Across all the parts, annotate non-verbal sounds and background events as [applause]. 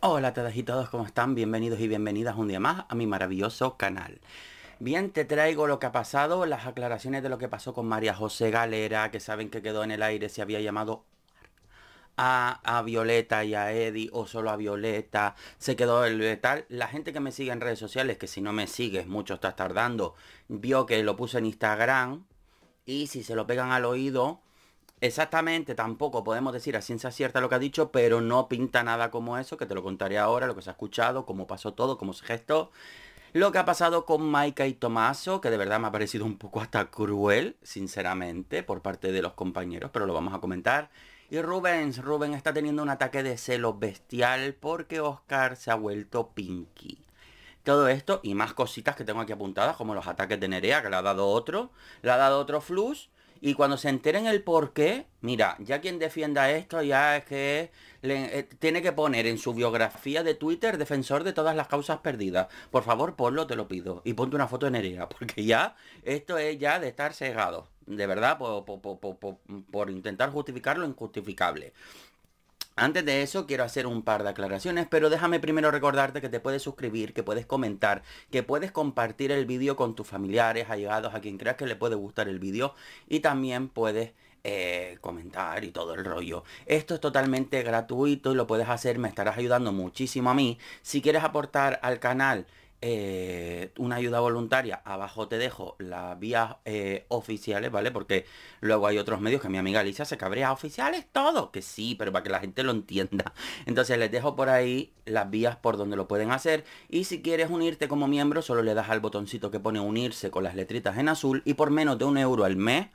Hola a y todos, ¿cómo están? Bienvenidos y bienvenidas un día más a mi maravilloso canal. Bien, te traigo lo que ha pasado, las aclaraciones de lo que pasó con María José Galera, que saben que quedó en el aire, se había llamado a, Violeta y a Eddie o solo a Violeta. Se quedó el eh, tal. La gente que me sigue en redes sociales, que si no me sigues, mucho estás tardando, vio que lo puse en Instagram. Y si se lo pegan al oído, Exactamente, tampoco podemos decir a ciencia cierta lo que ha dicho, pero no pinta nada como eso, que te lo contaré ahora, lo que se ha escuchado, cómo pasó todo, cómo se gestó. Lo que ha pasado con Maika y Tomaso, que de verdad me ha parecido un poco hasta cruel, sinceramente, por parte de los compañeros, pero lo vamos a comentar. Y Rubens, Rubens está teniendo un ataque de celos bestial porque Oscar se ha vuelto Pinky. Todo esto y más cositas que tengo aquí apuntadas, como los ataques de Nerea, que le ha dado otro, le ha dado otro flush y cuando se enteren el por qué, mira, ya quien defienda esto ya es que eh, tiene que poner en su biografía de Twitter defensor de todas las causas perdidas. Por favor, ponlo, te lo pido. Y ponte una foto en Nerea, [laughs] porque ya esto es ya de estar cegado. De verdad, por, por intentar justificar lo injustificable. Antes de eso quiero hacer un par de aclaraciones, pero déjame primero recordarte que te puedes suscribir, que puedes comentar, que puedes compartir el vídeo con tus familiares, allegados, a quien creas que le puede gustar el vídeo y también puedes eh, comentar y todo el rollo. Esto es totalmente gratuito y lo puedes hacer, me estarás ayudando muchísimo a mí. Si quieres aportar al canal eh, una ayuda voluntaria, abajo te dejo las vías eh, oficiales, ¿vale? Porque luego hay otros medios que mi amiga Alicia se cabrea, oficiales todo, que sí, pero para que la gente lo entienda. [laughs] Entonces les dejo por ahí las vías por donde lo pueden hacer y si quieres unirte como miembro, solo le das al botoncito que pone unirse con las letritas en azul y por menos de un euro al mes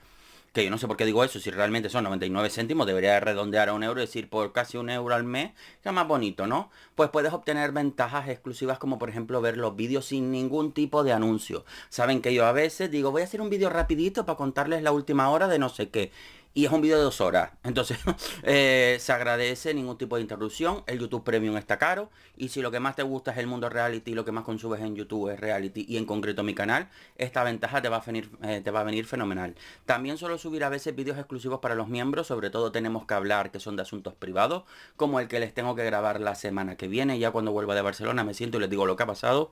que yo no sé por qué digo eso, si realmente son 99 céntimos, debería redondear a un euro decir por casi un euro al mes, ya más bonito, ¿no? Pues puedes obtener ventajas exclusivas como por ejemplo ver los vídeos sin ningún tipo de anuncio. Saben que yo a veces digo, voy a hacer un vídeo rapidito para contarles la última hora de no sé qué y es un vídeo de dos horas. Entonces, [laughs] eh, se agradece ningún tipo de interrupción. El YouTube Premium está caro. Y si lo que más te gusta es el mundo reality y lo que más consumes en YouTube es reality y en concreto mi canal, esta ventaja te va a venir, eh, te va a venir fenomenal. También suelo subir a veces vídeos exclusivos para los miembros. Sobre todo tenemos que hablar que son de asuntos privados, como el que les tengo que grabar la semana que viene. Ya cuando vuelva de Barcelona me siento y les digo lo que ha pasado.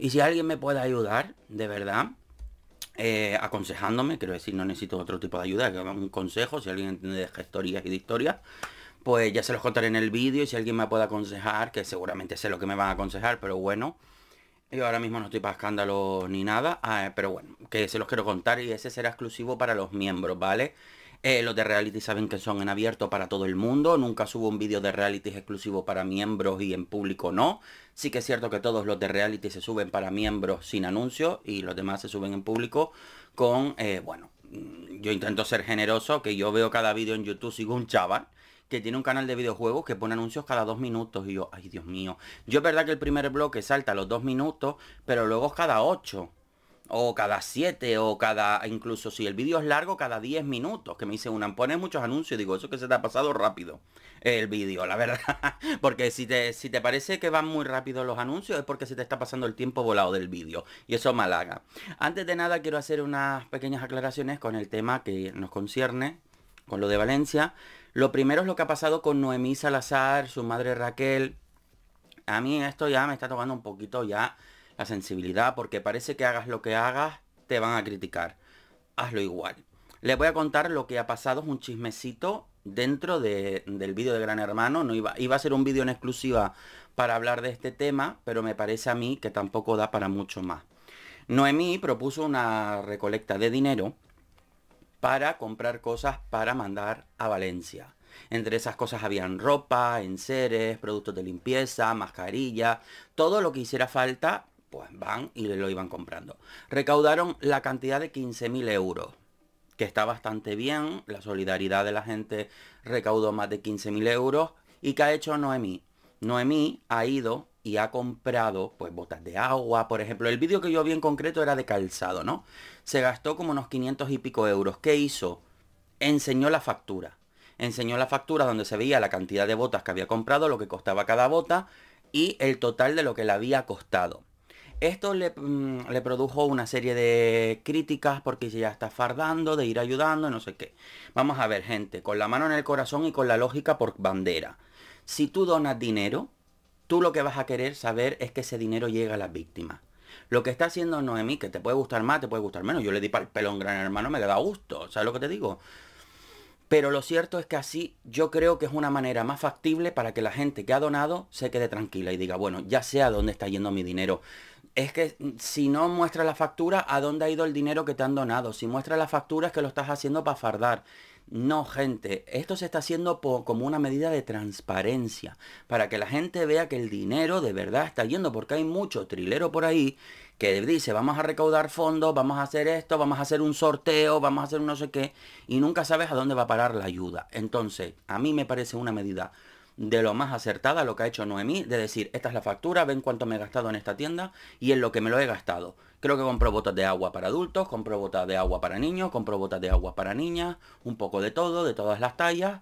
y si alguien me puede ayudar, de verdad eh, aconsejándome, quiero decir, no necesito otro tipo de ayuda, que un consejo, si alguien entiende de gestorías y de historias, pues ya se los contaré en el vídeo y si alguien me puede aconsejar, que seguramente sé lo que me van a aconsejar, pero bueno, yo ahora mismo no estoy para escándalos ni nada, ah, pero bueno, que se los quiero contar y ese será exclusivo para los miembros, ¿vale? Eh, los de reality saben que son en abierto para todo el mundo. Nunca subo un vídeo de reality exclusivo para miembros y en público no. Sí que es cierto que todos los de reality se suben para miembros sin anuncios y los demás se suben en público con, eh, bueno, mm, yo intento ser generoso, que yo veo cada vídeo en YouTube, sigo un chaval que tiene un canal de videojuegos que pone anuncios cada dos minutos. Y yo, ay Dios mío. Yo es verdad que el primer bloque salta a los dos minutos, pero luego es cada ocho o cada 7 o cada, incluso si el vídeo es largo, cada 10 minutos, que me hice una, pone muchos anuncios, digo, eso que se te ha pasado rápido el vídeo, la verdad, [laughs] porque si te, si te parece que van muy rápido los anuncios es porque se te está pasando el tiempo volado del vídeo y eso malaga Antes de nada quiero hacer unas pequeñas aclaraciones con el tema que nos concierne, con lo de Valencia. Lo primero es lo que ha pasado con Noemí Salazar, su madre Raquel. A mí esto ya me está tomando un poquito ya la sensibilidad, porque parece que hagas lo que hagas, te van a criticar. Hazlo igual. Les voy a contar lo que ha pasado, es un chismecito dentro del vídeo de Gran Hermano. No iba, iba a ser un vídeo en exclusiva para hablar de este tema, pero me parece a mí que tampoco da para mucho más. Noemí propuso una recolecta de dinero para comprar cosas para mandar a Valencia. Entre esas cosas habían ropa, enseres, productos de limpieza, mascarilla, todo lo que hiciera falta pues van y lo iban comprando. Recaudaron la cantidad de 15.000 euros, que está bastante bien, la solidaridad de la gente recaudó más de 15.000 euros. ¿Y qué ha hecho Noemí? Noemí ha ido y ha comprado pues botas de agua, por ejemplo. El vídeo que yo vi en concreto era de calzado, ¿no? Se gastó como unos 500 y pico euros. ¿Qué hizo? Enseñó la factura. Enseñó la factura donde se veía la cantidad de botas que había comprado, lo que costaba cada bota y el total de lo que le había costado. Esto mm, le, produjo una serie de críticas porque ya está fardando, de ir ayudando, no sé qué. Vamos a ver, gente, con la mano en el corazón y con la lógica por bandera. Si tú donas dinero, tú lo que vas a querer saber es que ese dinero llega a las víctimas. Lo que está haciendo Noemí, que te puede gustar más, te puede gustar menos. Yo le di para el pelón un gran hermano, me da gusto. ¿Sabes lo que te digo? Pero lo cierto es que así yo creo que es una manera más factible para que la gente que ha donado se quede tranquila y diga, bueno, ya sé a dónde está yendo mi dinero. Es que mm, si no muestra la factura, ¿a dónde ha ido el dinero que te han donado? Si muestra la factura es que lo estás haciendo para fardar. No, gente, esto se está haciendo como una medida de transparencia, para que la gente vea que el dinero de verdad está yendo, porque hay mucho trilero por ahí que dice, vamos a recaudar fondos, vamos a hacer esto, vamos a hacer un sorteo, vamos a hacer un no sé qué, y nunca sabes a dónde va a parar la ayuda. Entonces, a mí me parece una medida de lo más acertada, lo que ha hecho Noemí, de decir, esta es la factura, ven cuánto me he gastado en esta tienda y en lo que me lo he gastado. Creo que compró botas de agua para adultos, compró botas de agua para niños, compró botas de agua para niñas, un poco de todo, de todas las tallas,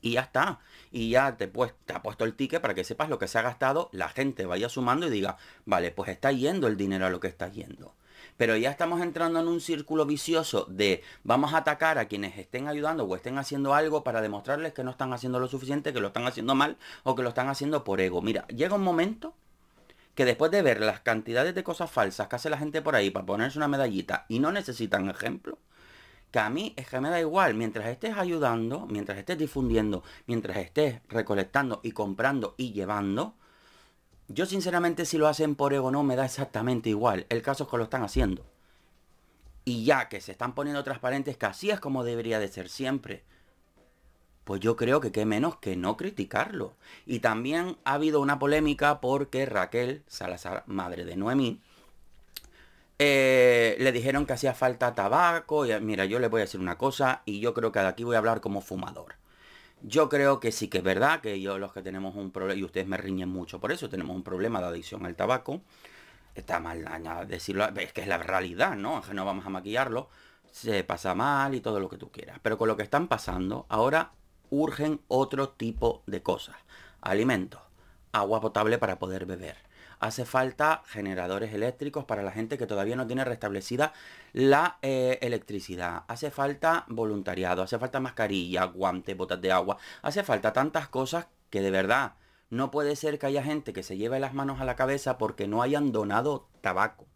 y ya está y ya pues-, te, ha puesto el ticket para que sepas lo que se ha gastado, la gente vaya sumando y diga, vale, pues está yendo el dinero a lo que está yendo. Pero ya estamos entrando en un círculo vicioso de vamos a atacar a quienes estén ayudando o estén haciendo algo para demostrarles que no están haciendo lo suficiente, que lo están haciendo mal o que lo están haciendo por ego. Mira, llega un momento que después de ver las cantidades de cosas falsas que hace la gente por ahí para ponerse una medallita y no necesitan ejemplo, que a mí es que me da igual, mientras estés ayudando, mientras estés difundiendo, mientras estés recolectando y comprando y llevando, yo sinceramente si lo hacen por ego no me da exactamente igual, el caso es que lo están haciendo. Y ya que se están poniendo transparentes, que así es como debería de ser siempre, pues yo creo que qué menos que no criticarlo. Y también ha habido una polémica porque Raquel Salazar, madre de Noemí, eh, le dijeron que hacía falta tabaco. Y, mira, yo le voy a decir una cosa y yo creo que de aquí voy a hablar como fumador. Yo creo que sí que es verdad que yo los que tenemos un problema, y ustedes me riñen mucho por eso, tenemos un problema de adicción al tabaco. Está mal decirlo, es que es la realidad, ¿no? No vamos a maquillarlo. Se pasa mal y todo lo que tú quieras. Pero con lo que están pasando, ahora urgen otro tipo de cosas. Alimentos, agua potable para poder beber hace falta generadores eléctricos para la gente que todavía no tiene restablecida la eh, electricidad, hace falta voluntariado, hace falta mascarilla, guantes, botas de agua, hace falta tantas cosas que de verdad no puede ser que haya gente que se lleve las manos a la cabeza porque no hayan donado tabaco.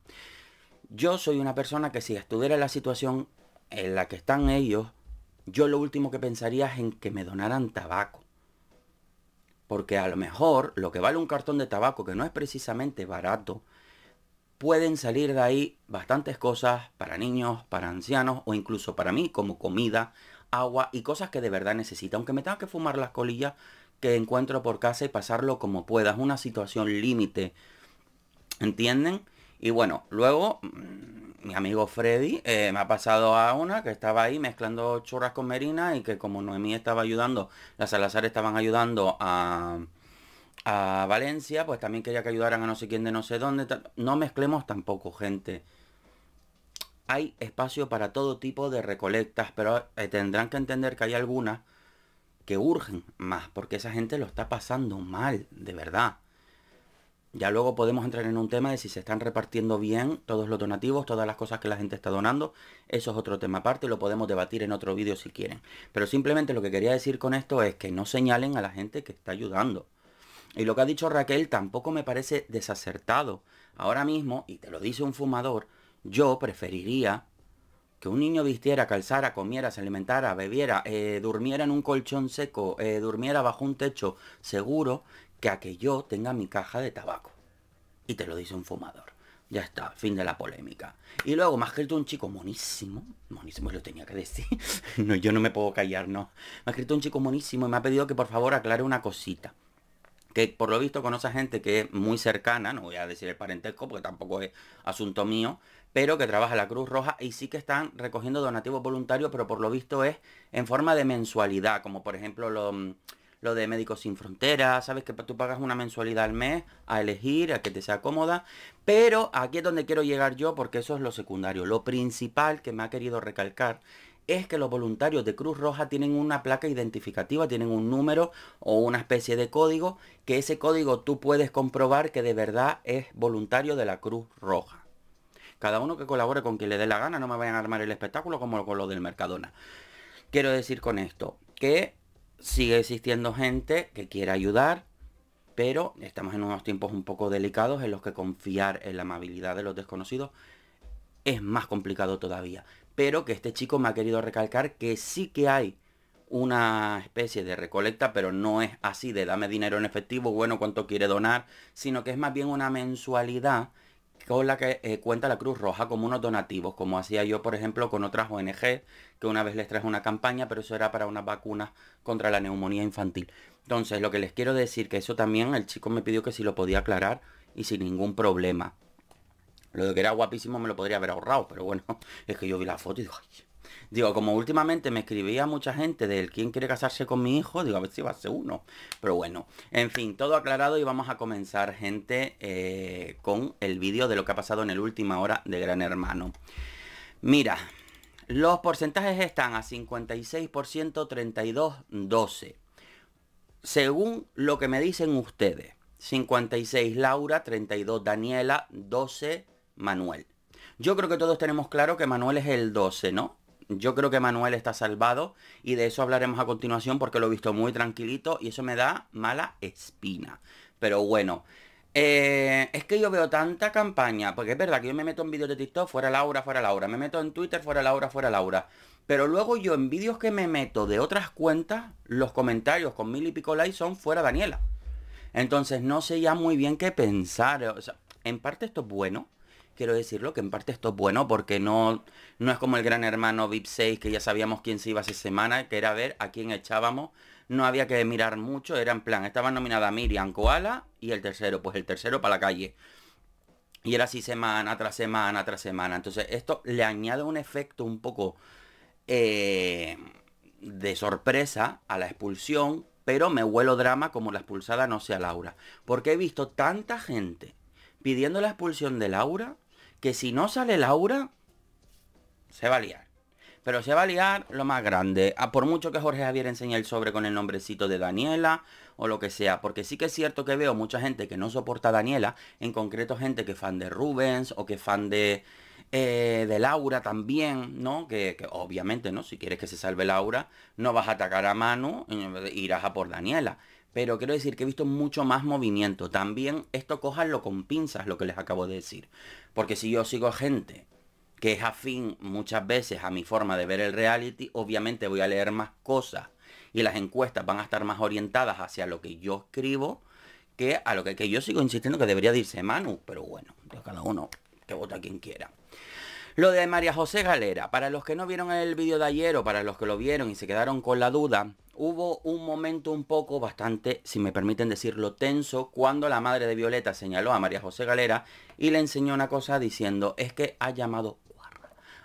Yo soy una persona que si estuviera en la situación en la que están ellos, yo lo último que pensaría es en que me donaran tabaco. Porque a lo mejor lo que vale un cartón de tabaco, que no es precisamente barato, pueden salir de ahí bastantes cosas para niños, para ancianos o incluso para mí, como comida, agua y cosas que de verdad necesita. Aunque me tenga que fumar las colillas que encuentro por casa y pasarlo como pueda. Es una situación límite. ¿Entienden? Y bueno, luego mm, mi amigo Freddy eh, me ha pasado a una que estaba ahí mezclando churras con merina y que como Noemí estaba ayudando, las Salazar estaban ayudando a, Valencia, pues también quería que ayudaran a no sé quién de no sé dónde. No mezclemos tampoco, gente. Hay espacio para todo tipo de recolectas, pero eh, tendrán que entender que hay algunas que urgen más, porque esa gente lo está pasando mal, de verdad. Ya luego podemos entrar en un tema de si se están repartiendo bien todos los donativos, todas las cosas que la gente está donando. Eso es otro tema aparte, lo podemos debatir en otro vídeo si quieren. Pero simplemente lo que quería decir con esto es que no señalen a la gente que está ayudando. Y lo que ha dicho Raquel tampoco me parece desacertado. Ahora mismo, y te lo dice un fumador, yo preferiría que un niño vistiera, calzara, comiera, se alimentara, bebiera, eh, durmiera en un colchón seco, eh, durmiera bajo un techo seguro, que a que yo tenga mi caja de tabaco. Y te lo dice un fumador. Ya está, fin de la polémica. Y luego, me ha escrito un chico monísimo. Monísimo, lo tenía que decir. [laughs] no, yo no me puedo callar, no. Me ha escrito un chico monísimo y me ha pedido que por favor aclare una cosita. Que por lo visto conoce a gente que es muy cercana, no voy a decir el parentesco porque tampoco es asunto mío, pero que trabaja la Cruz Roja y sí que están recogiendo donativos voluntarios, pero por lo visto es en forma de mensualidad, como por ejemplo los mm, lo de Médicos Sin Fronteras, sabes que tú pagas una mensualidad al mes a elegir, a que te sea cómoda, pero aquí es donde quiero llegar yo porque eso es lo secundario. Lo principal que me ha querido recalcar es que los voluntarios de Cruz Roja tienen una placa identificativa, tienen un número o una especie de código, que ese código tú puedes comprobar que de verdad es voluntario de la Cruz Roja. Cada uno que colabore con quien le dé la gana, no me vayan a armar el espectáculo como con lo del Mercadona. Quiero decir con esto que sigue existiendo gente que quiere ayudar, pero estamos en unos tiempos un poco delicados en los que confiar en la amabilidad de los desconocidos es más complicado todavía. Pero que este chico me ha querido recalcar que sí que hay una especie de recolecta, pero no es así de dame dinero en efectivo, bueno, cuánto quiere donar, sino que es más bien una mensualidad con la que eh, cuenta la Cruz Roja como unos donativos, como hacía yo, por ejemplo, con otras ONG, que una vez les traje una campaña, pero eso era para unas vacunas contra la neumonía infantil. Entonces, lo que les quiero decir, que eso también el chico me pidió que si lo podía aclarar y sin ningún problema. Lo de que era guapísimo me lo podría haber ahorrado, pero bueno, [laughs] es que yo vi la foto y dije... Digo, como últimamente me escribía mucha gente del quién quiere casarse con mi hijo, digo, a ver si va a ser uno. Pero bueno, en fin, todo aclarado y vamos a comenzar, gente, eh, con el vídeo de lo que ha pasado en el última hora de Gran Hermano. Mira, los porcentajes están a 56%, 32, 12. Según lo que me dicen ustedes. 56 Laura, 32 Daniela, 12 Manuel. Yo creo que todos tenemos claro que Manuel es el 12, ¿no? Yo creo que Manuel está salvado y de eso hablaremos a continuación porque lo he visto muy tranquilito y eso me da mala espina. Pero bueno, eh, es que yo veo tanta campaña, porque es verdad que yo me meto en vídeos de TikTok, fuera Laura, fuera Laura, me meto en Twitter, fuera Laura, fuera Laura. Pero luego yo en vídeos que me meto de otras cuentas, los comentarios con mil y pico likes son fuera Daniela. Entonces no sé ya muy bien qué pensar. en parte esto es bueno, quiero decirlo, que en parte esto es bueno porque no, no es como el gran hermano VIP 6 que ya sabíamos quién se iba esa semana, que era ver a quién echábamos. No había que mirar mucho, era en plan, estaba nominada Miriam, Koala y el tercero, pues el tercero para la calle. Y era así semana tras semana tras semana. Entonces esto le añade un efecto un poco eh, de sorpresa a la expulsión, pero me huelo drama como la expulsada no sea Laura. Porque he visto tanta gente pidiendo la expulsión de Laura que si no sale Laura, se va a liar. Pero se va a liar lo más grande. A ah, por mucho que Jorge Javier enseñe el sobre con el nombrecito de Daniela o lo que sea. Porque sí que es cierto que veo mucha gente que no soporta a Daniela. En concreto gente que es fan de Rubens o que es fan de, eh, de Laura también, ¿no? Que, que, obviamente, ¿no? Si quieres que se salve Laura, no vas a atacar a Manu, eh, irás a por Daniela pero quiero decir que he visto mucho más movimiento. También esto cojanlo con pinzas, lo que les acabo de decir. Porque si yo sigo gente que es afín muchas veces a mi forma de ver el reality, obviamente voy a leer más cosas. Y las encuestas van a estar más orientadas hacia lo que yo escribo que a lo que, yo sigo insistiendo que debería decirse Manu. Pero bueno, cada uno que vota quien quiera. Lo de María José Galera, para los que no vieron el vídeo de ayer o para los que lo vieron y se quedaron con la duda, hubo un momento un poco bastante, si me permiten decirlo, tenso cuando la madre de Violeta señaló a María José Galera y le enseñó una cosa diciendo, es que ha llamado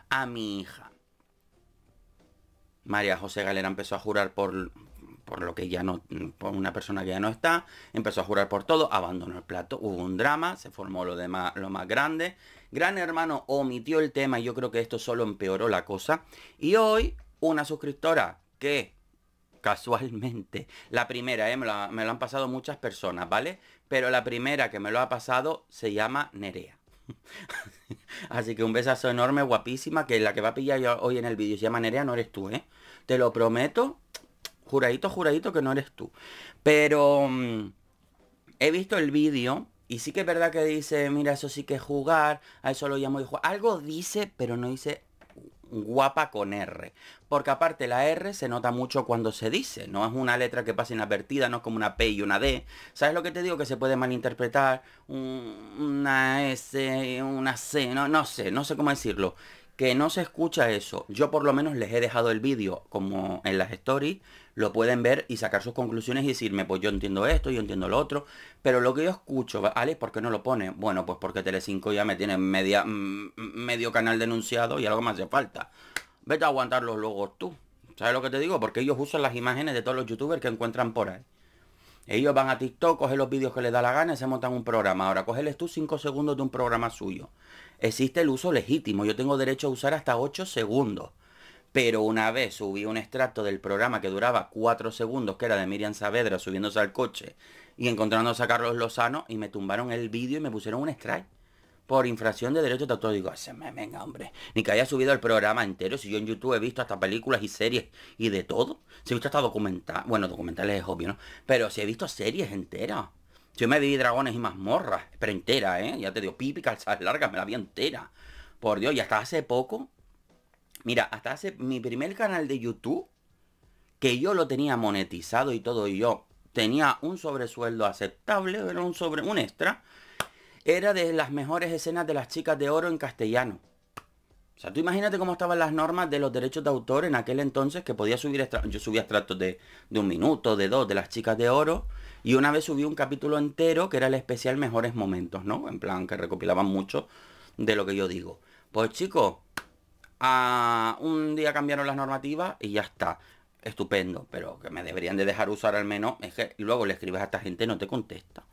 a mi hija. María José Galera empezó a jurar por, por lo que ya no, por una persona que ya no está, empezó a jurar por todo, abandonó el plato, hubo un drama, se formó lo, de lo más grande, Gran Hermano omitió el tema y yo creo que esto solo empeoró la cosa. Y hoy una suscriptora que casualmente, la primera, eh, me, lo, han pasado muchas personas, ¿vale? Pero la primera que me lo ha pasado se llama Nerea. [laughs] Así que un besazo enorme, guapísima, que la que va a pillar hoy en el vídeo se llama Nerea, no eres tú, ¿eh? Te lo prometo, juradito, juradito que no eres tú. Pero mm, he visto el vídeo y sí que es verdad que dice, mira, eso sí que es jugar, a eso lo llamo de jugar. Algo dice, pero no dice guapa con R. Porque aparte la R se nota mucho cuando se dice, no es una letra que pasa inadvertida, no es como una P y una D. ¿Sabes lo que te digo? Que se puede malinterpretar una S, una C, no, no sé, no sé cómo decirlo que no se escucha eso. Yo por lo menos les he dejado el vídeo como en las stories, lo pueden ver y sacar sus conclusiones y decirme, pues yo entiendo esto, yo entiendo lo otro, pero lo que yo escucho, ¿vale? ¿Por qué no lo pone? Bueno, pues porque Telecinco ya me tiene mm, mm, medio canal denunciado y algo más hace falta. Vete a aguantar los logos tú. ¿Sabes lo que te digo? Porque ellos usan las imágenes de todos los youtubers que encuentran por ahí. Ellos van a TikTok, cogen los vídeos que les da la gana y se montan un programa. Ahora, cogeles tú cinco segundos de un programa suyo. Existe el uso legítimo, yo tengo derecho a usar hasta 8 segundos. Pero una vez subí un extracto del programa que duraba 4 segundos, que era de Miriam Saavedra subiéndose al coche y encontrándose a Carlos Lozano y me tumbaron el vídeo y me pusieron un strike por infracción de derechos de autor. Digo, me venga, hombre. Ni que haya subido el programa entero. Si yo en YouTube he visto hasta películas y series y de todo. Si he visto hasta documentales. Bueno, documentales es obvio, ¿no? Pero si he visto series enteras. Yo me vi dragones y mazmorras, pero entera, ¿eh? Ya te digo, pipi, calzas largas, me la vi entera. Por Dios, y hasta hace poco. Mira, hasta hace mi primer canal de YouTube, que yo lo tenía monetizado y todo, y yo tenía un sobresueldo aceptable, era un sobre, un extra, era de las mejores escenas de las chicas de oro en castellano. O sea, tú imagínate cómo estaban las normas de los derechos de autor en aquel entonces que podía subir Yo subía extractos de, de, un minuto, de dos, de las chicas de oro. Y una vez subí un capítulo entero que era el especial Mejores Momentos, ¿no? En plan, que recopilaban mucho de lo que yo digo. Pues chicos, a, un día cambiaron las normativas y ya está. Estupendo, pero que me deberían de dejar usar al menos. Es que luego le escribes a esta gente y no te contesta.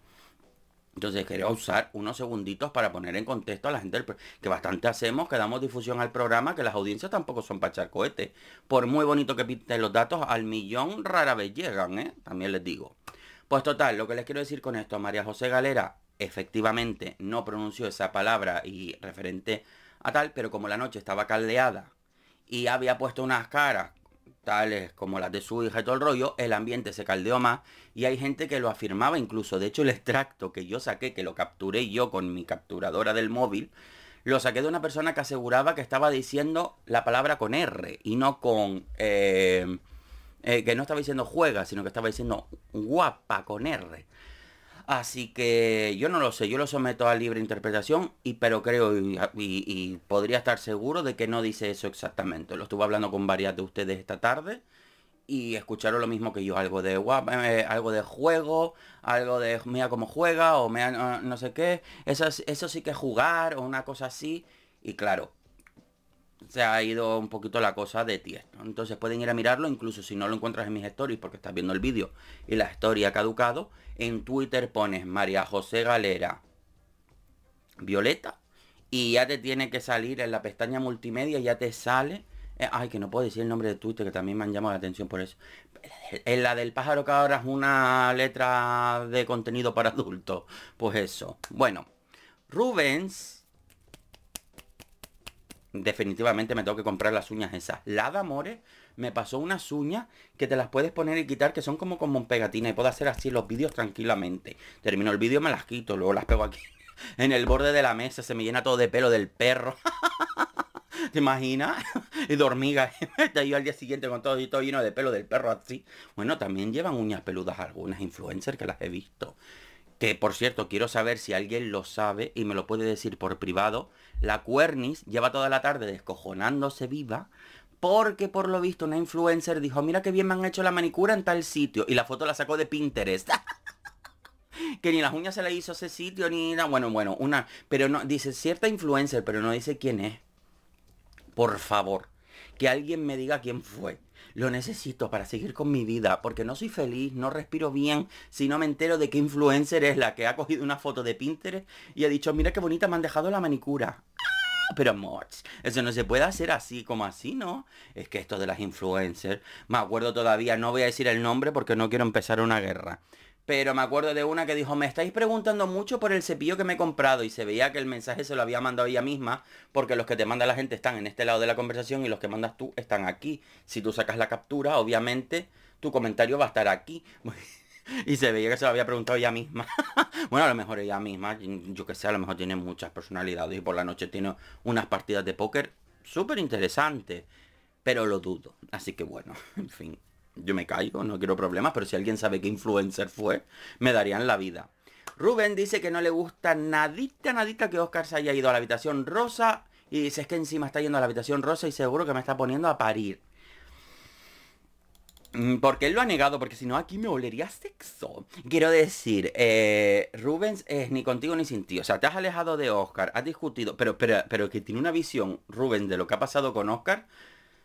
Entonces quería usar unos segunditos para poner en contexto a la gente que bastante hacemos, que damos difusión al programa, que las audiencias tampoco son para echar cohetes. Por muy bonito que pinten los datos, al millón rara vez llegan, ¿eh? También les digo. Pues total, lo que les quiero decir con esto, María José Galera efectivamente no pronunció esa palabra y referente a tal, pero como la noche estaba caldeada y había puesto unas caras tales como las de su hija y todo el rollo, el ambiente se caldeó más y hay gente que lo afirmaba incluso. De hecho, el extracto que yo saqué, que lo capturé yo con mi capturadora del móvil, lo saqué de una persona que aseguraba que estaba diciendo la palabra con R y no con... Eh, eh, que no estaba diciendo juega, sino que estaba diciendo guapa con R. Así que yo no lo sé, yo lo someto a libre interpretación, y, pero creo y, podría estar seguro de que no dice eso exactamente. Lo estuve hablando con varias de ustedes esta tarde y escucharon lo mismo que yo, algo de eh, algo de juego, algo de mira como juega o mira no, sé qué, eso, eso sí que es jugar o una cosa así. Y claro, se ha ido un poquito la cosa de tiesto. Entonces pueden ir a mirarlo, incluso si no lo encuentras en mis stories porque estás viendo el vídeo y la historia caducado, en Twitter pones María José Galera Violeta y ya te tiene que salir en la pestaña multimedia, ya te sale... Eh, ay, que no puedo decir el nombre de Twitter, que también me han llamado la atención por eso. En la del pájaro que ahora es una letra de contenido para adultos. Pues eso. Bueno, Rubens definitivamente me tengo que comprar las uñas esas. La amores me pasó unas uñas que te las puedes poner y quitar, que son como como un pegatina y puedo hacer así los vídeos tranquilamente. Termino el vídeo, me las quito, luego las pego aquí [laughs] en el borde de la mesa, se me llena todo de pelo del perro. [laughs] ¿Te imaginas? [laughs] y de hormigas. Te yo al día siguiente con todo, y todo lleno de pelo del perro así. Bueno, también llevan uñas peludas algunas influencers que las he visto que por cierto quiero saber si alguien lo sabe y me lo puede decir por privado, la Cuernis lleva toda la tarde descojonándose viva porque por lo visto una influencer dijo, mira qué bien me han hecho la manicura en tal sitio y la foto la sacó de Pinterest. [laughs] que ni las uñas se le hizo a ese sitio ni nada, bueno, bueno, una, pero no, dice cierta influencer, pero no dice quién es. Por favor, que alguien me diga quién fue lo necesito para seguir con mi vida, porque no soy feliz, no respiro bien, si no me entero de qué influencer es la que ha cogido una foto de Pinterest y ha dicho, mira qué bonita me han dejado la manicura. Ah, pero mods, eso no se puede hacer así como así, ¿no? Es que esto de las influencers, me acuerdo todavía, no voy a decir el nombre porque no quiero empezar una guerra. Pero me acuerdo de una que dijo, me estáis preguntando mucho por el cepillo que me he comprado. Y se veía que el mensaje se lo había mandado ella misma, porque los que te manda la gente están en este lado de la conversación y los que mandas tú están aquí. Si tú sacas la captura, obviamente tu comentario va a estar aquí. [laughs] y se veía que se lo había preguntado ella misma. [laughs] bueno, a lo mejor ella misma, yo que sé, a lo mejor tiene muchas personalidades y por la noche tiene unas partidas de póker súper interesantes. Pero lo dudo. Así que bueno, [laughs] en fin yo me caigo, no quiero problemas, pero si alguien sabe qué influencer fue, me darían la vida. Rubén dice que no le gusta nadita, nadita que Oscar se haya ido a la habitación rosa. Y dice, es que encima está yendo a la habitación rosa y seguro que me está poniendo a parir. Mm, porque él lo ha negado, porque si no aquí me olería sexo. Quiero decir, eh, Rubens es ni contigo ni sin ti. O sea, te has alejado de Oscar, has discutido, pero, pero, pero que tiene una visión, Rubén, de lo que ha pasado con Oscar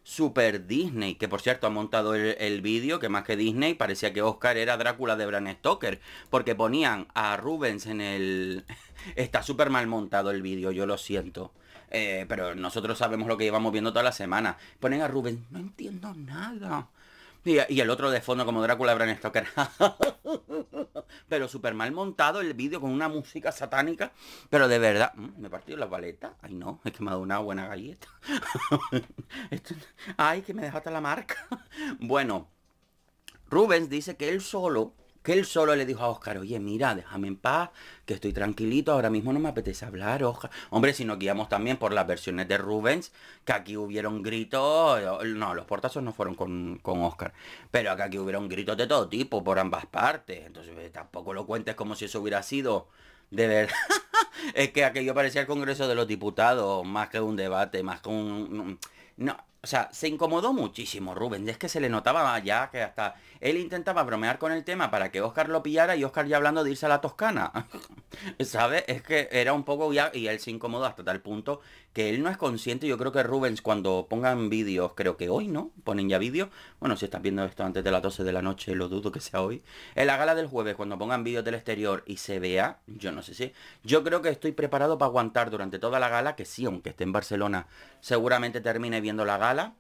Super Disney, que por cierto ha montado el, vídeo, que más que Disney parecía que Oscar era Drácula de Bran Stoker, porque ponían a Rubens en el... [laughs] Está súper mal montado el vídeo, yo lo siento. Eh, pero nosotros sabemos lo que llevamos viendo toda la semana. Ponen a Rubens, no entiendo nada. Y, el otro de fondo como Drácula Bran Stoker. [laughs] pero súper mal montado el vídeo con una música satánica. Pero de verdad, mm, me he partido las baletas. Ay, no, he quemado una buena galleta. [laughs] ay, que me dejaste la marca. [laughs] bueno, Rubens dice que él solo que él solo le dijo a Oscar, oye, mira, déjame en paz, que estoy tranquilito, ahora mismo no me apetece hablar, Oscar. Hombre, si nos guiamos también por las versiones de Rubens, que aquí hubieron gritos, no, los portazos no fueron con, Oscar, pero acá aquí hubieron gritos de todo tipo por ambas partes, entonces eh, tampoco lo cuentes como si eso hubiera sido de verdad. [laughs] es que aquello parecía el Congreso de los Diputados, más que un debate, más que un... No, o sea, se incomodó muchísimo Rubén, es que se le notaba ya que hasta él intentaba bromear con el tema para que Oscar lo pillara y Oscar ya hablando de irse a la Toscana. [laughs] ¿Sabes? Es que era un poco ya, y él se incomodó hasta tal punto que él no es consciente. Yo creo que Rubens, cuando pongan vídeos, creo que hoy, ¿no? Ponen ya vídeos. Bueno, si estás viendo esto antes de las 12 de la noche, lo dudo que sea hoy. En la gala del jueves, cuando pongan vídeos del exterior y se vea, yo no sé si. Yo creo que estoy preparado para aguantar durante toda la gala, que sí, aunque esté en Barcelona, seguramente termine viendo la gala.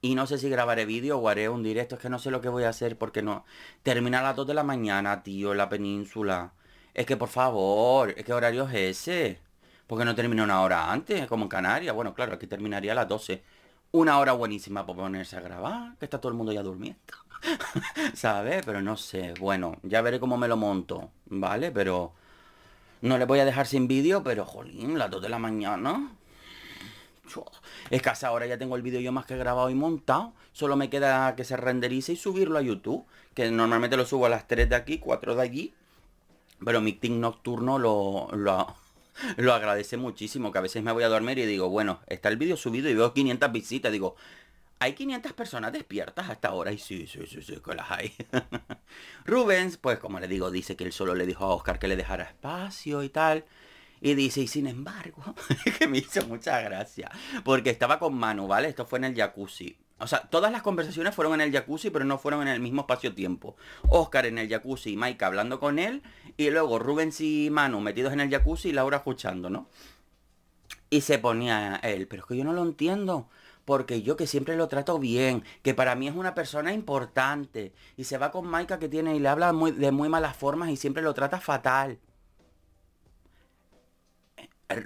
Y no sé si grabaré vídeo o haré un directo, es que no sé lo que voy a hacer porque no. Termina a las 2 de la mañana, tío, en la península. Es que por favor, es que horario es ese. Porque no termino una hora antes, como en Canarias? Bueno, claro, aquí terminaría a las 12. Una hora buenísima para ponerse a grabar, que está todo el mundo ya durmiendo. [laughs] ¿Sabes? Pero no sé. Bueno, ya veré cómo me lo monto, ¿vale? Pero no le voy a dejar sin vídeo, pero jolín, las 2 de la mañana. Es que ahora ya tengo el vídeo yo más que grabado y montado. Solo me queda que se renderice y subirlo a YouTube. Que normalmente lo subo a las 3 de aquí, 4 de allí. Pero mi team nocturno lo, lo, lo agradece muchísimo, que a veces me voy a dormir y digo, bueno, está el vídeo subido y veo 500 visitas, digo, hay 500 personas despiertas hasta ahora y sí, sí, sí, sí, que las hay. [laughs] Rubens, pues como le digo, dice que él solo le dijo a Oscar que le dejara espacio y tal. Y dice, y sin embargo, [laughs] que me hizo mucha gracia, porque estaba con Manu, ¿vale? Esto fue en el jacuzzi. O sea, todas las conversaciones fueron en el jacuzzi, pero no fueron en el mismo espacio-tiempo. Oscar en el jacuzzi y Maika hablando con él, y luego Rubens y Manu metidos en el jacuzzi y Laura escuchando, ¿no? Y se ponía él, pero es que yo no lo entiendo, porque yo que siempre lo trato bien, que para mí es una persona importante, y se va con Maika que tiene y le habla de muy malas formas y siempre lo trata fatal. Eh,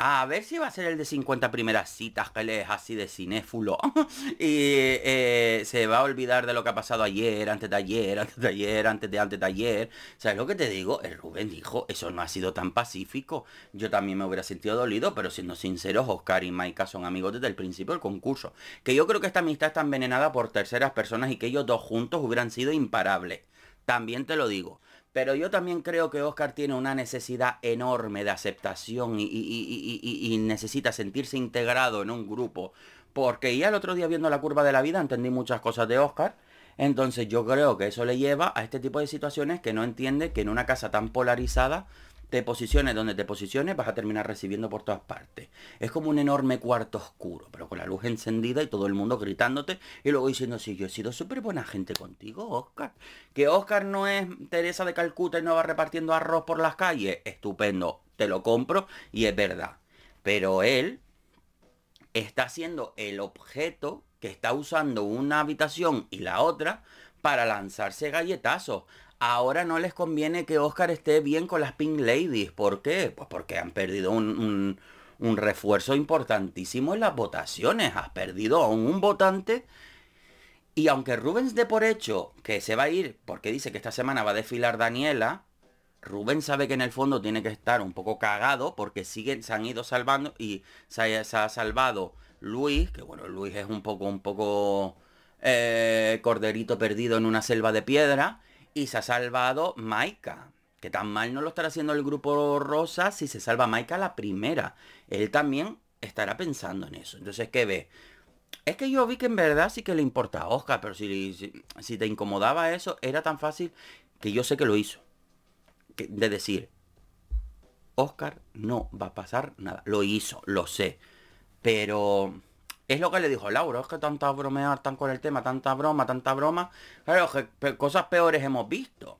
a ver si va a ser el de 50 primeras citas, que le es así de cinéfulo. [laughs] y eh, se va a olvidar de lo que ha pasado ayer, antes de ayer, antes de ayer, antes de antes de ayer. ¿Sabes lo que te digo? El Rubén dijo, eso no ha sido tan pacífico. Yo también me hubiera sentido dolido, pero siendo sinceros, Oscar y Maika son amigos desde el principio del concurso. Que yo creo que esta amistad está envenenada por terceras personas y que ellos dos juntos hubieran sido imparables. También te lo digo. Pero yo también creo que Oscar tiene una necesidad enorme de aceptación y, necesita sentirse integrado en un grupo. Porque ya el otro día viendo la curva de la vida entendí muchas cosas de Oscar. Entonces yo creo que eso le lleva a este tipo de situaciones que no entiende que en una casa tan polarizada te posiciones donde te posiciones, vas a terminar recibiendo por todas partes. Es como un enorme cuarto oscuro, pero con la luz encendida y todo el mundo gritándote y luego diciendo, sí, yo he sido súper buena gente contigo, Oscar. Que Oscar no es Teresa de Calcuta y no va repartiendo arroz por las calles. Estupendo, te lo compro y es verdad. Pero él está haciendo el objeto que está usando una habitación y la otra para lanzarse galletazos. Ahora no les conviene que Oscar esté bien con las Pink Ladies. ¿Por qué? Pues porque han perdido un, refuerzo importantísimo en las votaciones. Has perdido a un votante. Y aunque Rubens dé por hecho que se va a ir, porque dice que esta semana va a desfilar Daniela, Rubén sabe que en el fondo tiene que estar un poco cagado porque siguen, se han ido salvando y se ha, salvado Luis, que bueno, Luis es un poco, un poco eh, corderito perdido en una selva de piedra. Y se ha salvado Maika. Que tan mal no lo estará haciendo el grupo Rosa si se salva Maika la primera. Él también estará pensando en eso. Entonces, ¿qué ve? Es que yo vi que en verdad sí que le importa a Oscar, pero si, si, te incomodaba eso, era tan fácil que yo sé que lo hizo. de decir, Oscar no va a pasar nada. Lo hizo, lo sé. Pero es lo que le dijo Laura, es que tantas bromear tan con el tema, tanta broma, tanta broma. Claro, cosas peores hemos visto.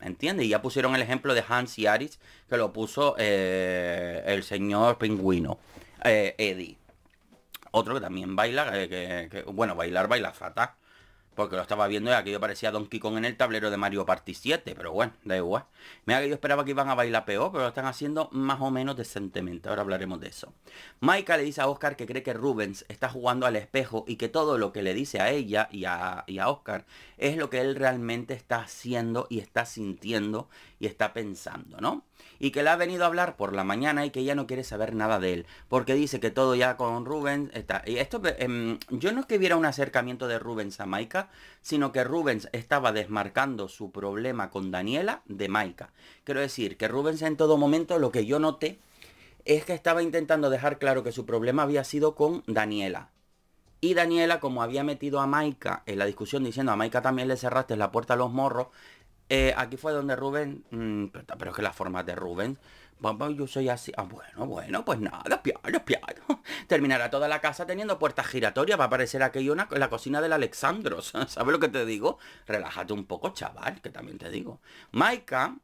¿Entiendes? Y ya pusieron el ejemplo de Hans y Aris, que lo puso eh, el señor pingüino, eh, Eddie. Otro que también baila, eh, bueno, bailar, baila fatal. Porque lo estaba viendo y aquello parecía Donkey Kong en el tablero de Mario Party 7. Pero bueno, da igual. Mira que yo esperaba que iban a bailar peor, pero lo están haciendo más o menos decentemente. Ahora hablaremos de eso. Maika le dice a Oscar que cree que Rubens está jugando al espejo y que todo lo que le dice a ella y a, y a Oscar es lo que él realmente está haciendo y está sintiendo y está pensando, ¿no? y que le ha venido a hablar por la mañana y que ya no quiere saber nada de él, porque dice que todo ya con Rubens está... Y esto, em, yo no es que hubiera un acercamiento de Rubens a Maika, sino que Rubens estaba desmarcando su problema con Daniela de Maika. Quiero decir, que Rubens en todo momento lo que yo noté es que estaba intentando dejar claro que su problema había sido con Daniela. Y Daniela, como había metido a Maika en la discusión diciendo a Maika también le cerraste la puerta a los morros, eh, aquí fue donde Rubén, mm, pero es que la forma de Rubén, Vamos, yo soy así. Ah, bueno, bueno, pues nada, piano, piano. [laughs] Terminará toda la casa teniendo puertas giratorias, va a aparecer aquello una, la cocina del Alexandro, [laughs] ¿sabes lo que te digo? Relájate un poco, chaval, que también te digo. Maika,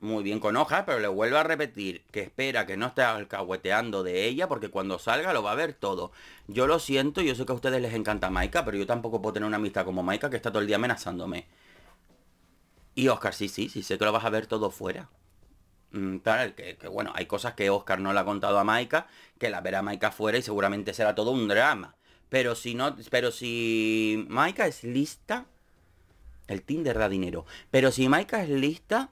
muy bien con hojas, pero le vuelvo a repetir que espera que no esté alcahueteando de ella, porque cuando salga lo va a ver todo. Yo lo siento, yo sé que a ustedes les encanta Maika, pero yo tampoco puedo tener una amistad como Maika que está todo el día amenazándome. Y Oscar, sí, sí, sí, sé que lo vas a ver todo fuera. Mm, tal, que, bueno, hay cosas que Oscar no le ha contado a Maika, que la verá Maika fuera y seguramente será todo un drama. Pero si no, pero si Maika es lista, el Tinder da dinero. Pero si Maika es lista,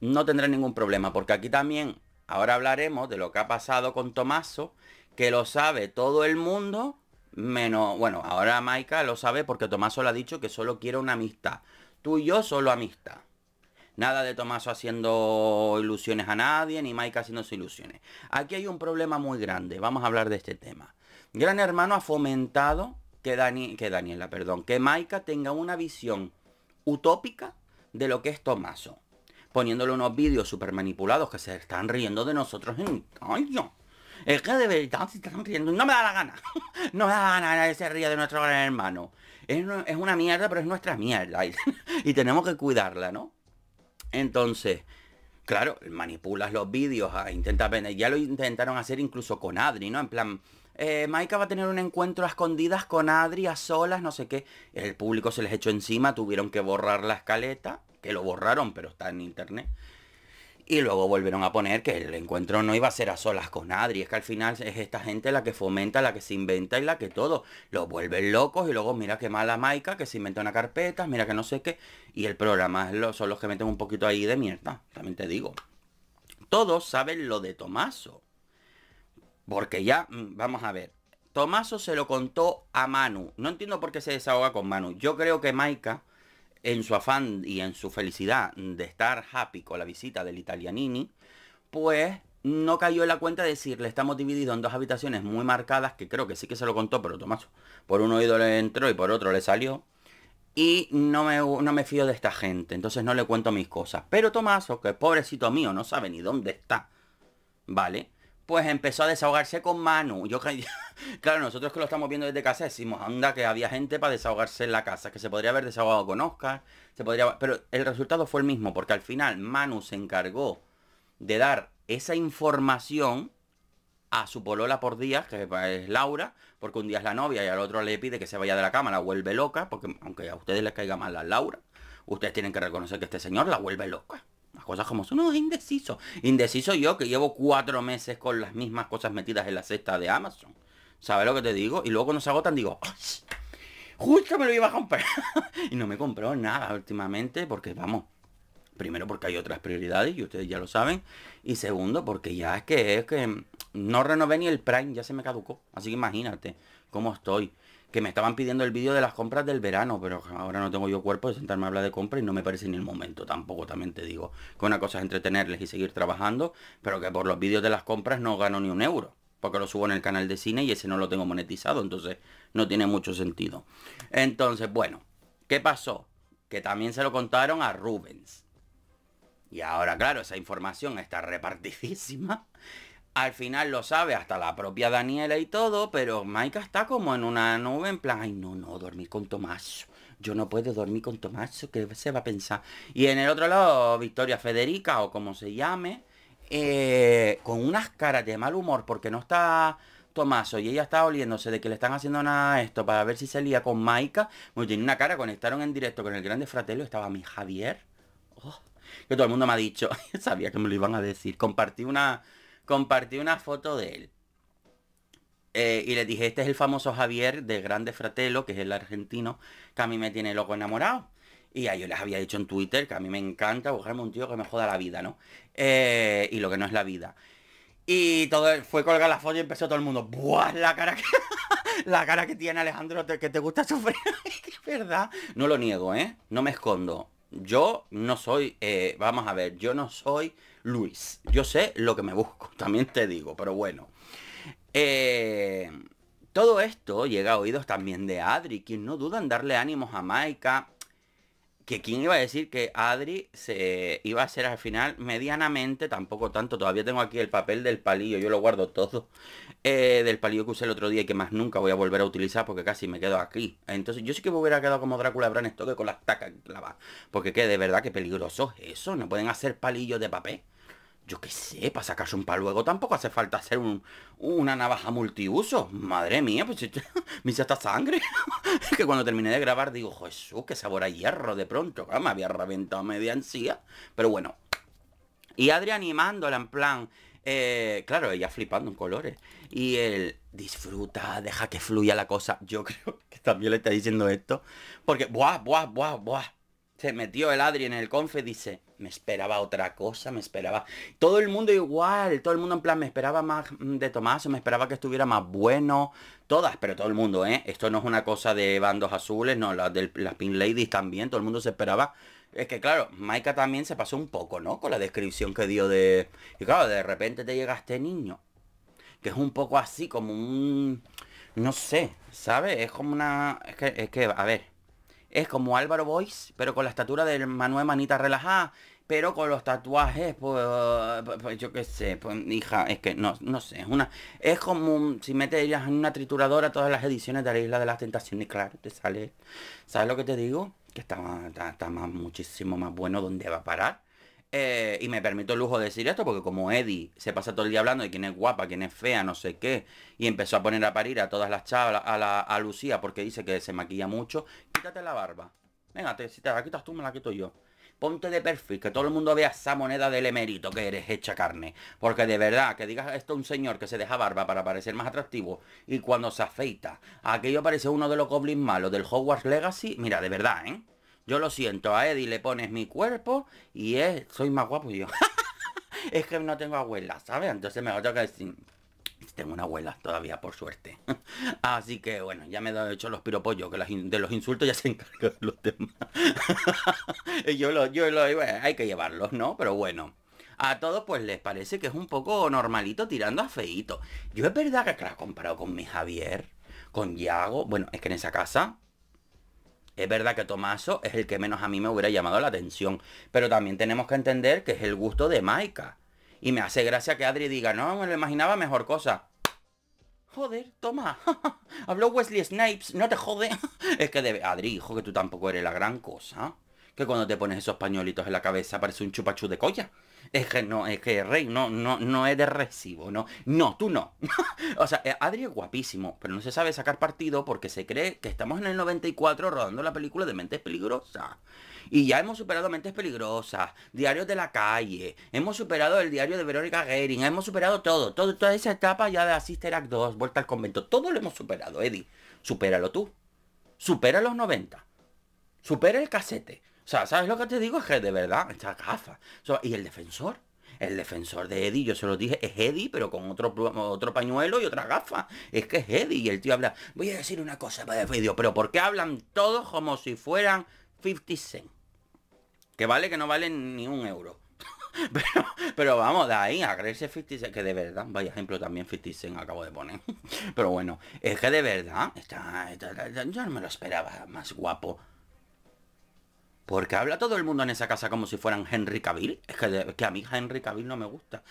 no tendrá ningún problema, porque aquí también, ahora hablaremos de lo que ha pasado con Tomaso, que lo sabe todo el mundo, menos, bueno, ahora Maika lo sabe porque Tomaso le ha dicho que solo quiere una amistad. Tú y yo solo amistad. Nada de Tomaso haciendo ilusiones a nadie, ni haciendo haciéndose ilusiones. Aquí hay un problema muy grande. Vamos a hablar de este tema. Gran Hermano ha fomentado que, Dani, que Daniela, perdón, que Maika tenga una visión utópica de lo que es Tomaso. Poniéndole unos vídeos super manipulados que se están riendo de nosotros ¡Ay, no! Es que de verdad se están riendo. No me da la gana. [laughs] No me da la gana de se ría de nuestro gran hermano es una, mierda, pero es nuestra mierda. [laughs] Y, tenemos que cuidarla, ¿no? Entonces, claro, manipulas los vídeos, ah, intenta Ya lo intentaron hacer incluso con Adri, ¿no? En plan, eh, Maika va a tener un encuentro a escondidas con Adri, a solas, no sé qué. El público se les echó encima, tuvieron que borrar la escaleta, que lo borraron, pero está en internet. Y luego volvieron a poner que el encuentro no iba a ser a solas con Adri. Es que al final es esta gente la que fomenta, la que se inventa y la que todo. Los vuelven locos y luego mira qué mala Maika que se inventa una carpeta, mira que no sé qué. Y el programa son los que meten un poquito ahí de mierda, también te digo. Todos saben lo de Tomaso. Porque ya, mm, vamos a ver. Tomaso se lo contó a Manu. No entiendo por qué se desahoga con Manu. Yo creo que Maika en su afán y en su felicidad de estar happy con la visita del italianini, pues no cayó en la cuenta de decirle, estamos divididos en dos habitaciones muy marcadas, que creo que sí que se lo contó, pero Tomás por un oído le entró y por otro le salió. Y no me, no me fío de esta gente, entonces no le cuento mis cosas. Pero Tomaso, que pobrecito mío, no sabe ni dónde está, ¿vale? pues empezó a desahogarse con Manu. Yo [laughs] claro, nosotros que lo estamos viendo desde casa decimos, anda, que había gente para desahogarse en la casa, que se podría haber desahogado con Oscar, se podría, pero el resultado fue el mismo, porque al final Manu se encargó de dar esa información a su polola por días, que es Laura, porque un día es la novia y al otro le pide que se vaya de la cama, la vuelve loca, porque aunque a ustedes les caiga mal la Laura, ustedes tienen que reconocer que este señor la vuelve loca cosas como son. No, es indeciso. Indeciso yo que llevo cuatro meses con las mismas cosas metidas en la cesta de Amazon. ¿Sabes lo que te digo? Y luego cuando se agotan digo, justo me lo iba a comprar. [laughs] y no me compró nada últimamente porque vamos. Primero porque hay otras prioridades y ustedes ya lo saben. Y segundo porque ya es que es que no renové ni el Prime, ya se me caducó. Así que imagínate cómo estoy que me estaban pidiendo el vídeo de las compras del verano, pero ahora no tengo yo cuerpo de sentarme a hablar de compras y no me parece ni el momento tampoco, también te digo. Que una cosa es entretenerles y seguir trabajando, pero que por los vídeos de las compras no gano ni un euro, porque lo subo en el canal de cine y ese no lo tengo monetizado, entonces no tiene mucho sentido. Entonces, bueno, ¿qué pasó? Que también se lo contaron a Rubens. Y ahora, claro, esa información está repartidísima al final lo sabe hasta la propia Daniela y todo, pero Maika está como en una nube en plan, ay no, no, dormir con Tomás. Yo no puedo dormir con Tomás, ¿qué se va a pensar? Y en el otro lado, Victoria Federica o como se llame, eh, con unas caras de mal humor porque no está Tomás, y ella está oliéndose de que le están haciendo nada esto para ver si se lía con Maika. Bueno, pues tiene una cara, conectaron en directo con el grande fratello, estaba mi Javier. Oh, que todo el mundo me ha dicho, [laughs] sabía que me lo iban a decir. Compartí una, compartí una foto de él. Eh, y le dije, este es el famoso Javier de Grande Fratelo, que es el argentino, que a mí me tiene loco enamorado. Y a yo les había dicho en Twitter que a mí me encanta buscarme un tío que me joda la vida, ¿no? Eh, y lo que no es la vida. Y todo fue colgar la foto y empezó todo el mundo, ¡buah! La cara [laughs] la cara que tiene Alejandro, que te gusta sufrir. es [laughs] verdad. No lo niego, ¿eh? No me escondo. Yo no soy, eh, vamos a ver, yo no soy Luis. Yo sé lo que me busco, [laughs] también te digo, pero bueno. Eh, todo esto llega a oídos también de Adri, quien no duda en darle ánimos a Maika que quién iba a decir que Adri se iba a hacer al final medianamente, tampoco tanto, todavía tengo aquí el papel del palillo, yo lo guardo todo, eh, del palillo que usé el otro día y que más nunca voy a volver a utilizar porque casi me quedo aquí. Entonces yo sí que me hubiera quedado como Drácula Bran Stoker con las tacas clavadas, porque que de verdad que peligroso es eso, no pueden hacer palillos de papel. Yo qué sé, para sacarse un paluego tampoco hace falta hacer una navaja multiuso. Madre mía, pues [laughs] me hice hasta sangre. [laughs] que cuando terminé de grabar digo, Jesús, qué sabor a hierro de pronto. Ah, me había reventado media ansía. Pero bueno. Y Adri animándola en plan... Eh, claro, ella flipando en colores. Y él disfruta, deja que fluya la cosa. Yo [laughs] creo que también le está diciendo esto. Porque, buah, buah, buah, buah. Se metió el Adri en el confe y dice, me esperaba otra cosa, me esperaba... Todo el mundo igual, todo el mundo en plan, me esperaba más mm, de Tomás, me esperaba que estuviera más bueno, todas, pero todo el mundo, ¿eh? Esto no es una cosa de bandos azules, no, las de las pin Ladies también, todo el mundo se esperaba... Es que claro, Maika también se pasó un poco, ¿no? Con la descripción que dio de... Y claro, de repente te llega este niño, que es un poco así, como un... No sé, ¿sabes? Es como una... Es que, es que a ver, es como Álvaro Boyce, pero con la estatura del Manuel Manita Relajada, pero con los tatuajes, pues, pues, pues yo qué sé, pues hija, es que no, no sé, es una, es como si ellas en una trituradora todas las ediciones de la Isla de las Tentaciones, claro, te sale, ¿sabes lo que te digo? Que está, está, muchísimo más bueno donde va a parar. Eh, y me permito el lujo de decir esto porque como Eddie se pasa todo el día hablando de quién es guapa, quién es fea, no sé qué, y empezó a poner a parir a todas las chavas, a, la, Lucía porque dice que se maquilla mucho, quítate la barba. Venga, si te la quitas tú, me la quito yo. Ponte de perfil, que todo el mundo vea esa moneda del emerito que eres hecha carne. Porque de verdad, que digas esto a un señor que se deja barba para parecer más atractivo y cuando se afeita, aquello parece uno de los goblins malos del Hogwarts Legacy, mira, de verdad, ¿eh? Yo lo siento, a Eddie le pones mi cuerpo y es, soy más guapo yo. [laughs] es que no tengo abuela, ¿sabes? Entonces me voy a que decir. Tengo una abuela todavía, por suerte. [laughs] Así que bueno, ya me he hecho los piropollos, que de los insultos ya se encargan los demás. [laughs] yo lo, yo lo, hay que llevarlos, ¿no? Pero bueno a todos pues les parece que es un poco normalito tirando a feito. Yo es verdad que, claro, comparado con mi Javier, con Yago, bueno, es que en esa casa es verdad que Tomaso es el que menos a mí me hubiera llamado la atención, pero también tenemos que entender que es el gusto de Maika. Y me hace gracia que Adri diga, no, me lo imaginaba mejor cosa. Joder, toma. [laughs] Habló Wesley Snipes, no te jode. [laughs] es que debe... Adri, hijo, que tú tampoco eres la gran cosa. Que cuando te pones esos pañuelitos en la cabeza parece un chupachú de colla es que no, es que Rey, no, no, no es de recibo, no, no, tú no. [laughs] o sea, eh, Adri es guapísimo, pero no se sabe sacar partido porque se cree que estamos en el 94 rodando la película de Mentes Peligrosas. Y ya hemos superado Mentes Peligrosas, Diarios de la Calle, hemos superado el diario de Verónica Gering, hemos superado todo, toda esa etapa ya de Assister Act 2, Vuelta al Convento, todo lo hemos superado, Eddie. Supéralo tú. Supera los 90. Supera el casete. O sea, ¿sabes lo que te digo? Es que de verdad, estas gafas. y el defensor. El defensor de Eddie, yo se lo dije, es Eddie, pero con otro, otro pañuelo y otra gafa. Es que es Eddie. Y el tío habla, voy a decir una cosa para el vídeo, pero ¿por qué hablan todos como si fueran 50 cent? Que vale que no valen ni un euro. [laughs] Pero, vamos, de ahí a creerse 50 Cent, que de verdad, vaya ejemplo también 50 Cent acabo de poner. [laughs] Pero bueno, es que de verdad, yo no me lo esperaba más guapo. Porque habla todo el mundo en esa casa como si fueran Henry Cavill. Es que, a mí Henry Cavill no me gusta.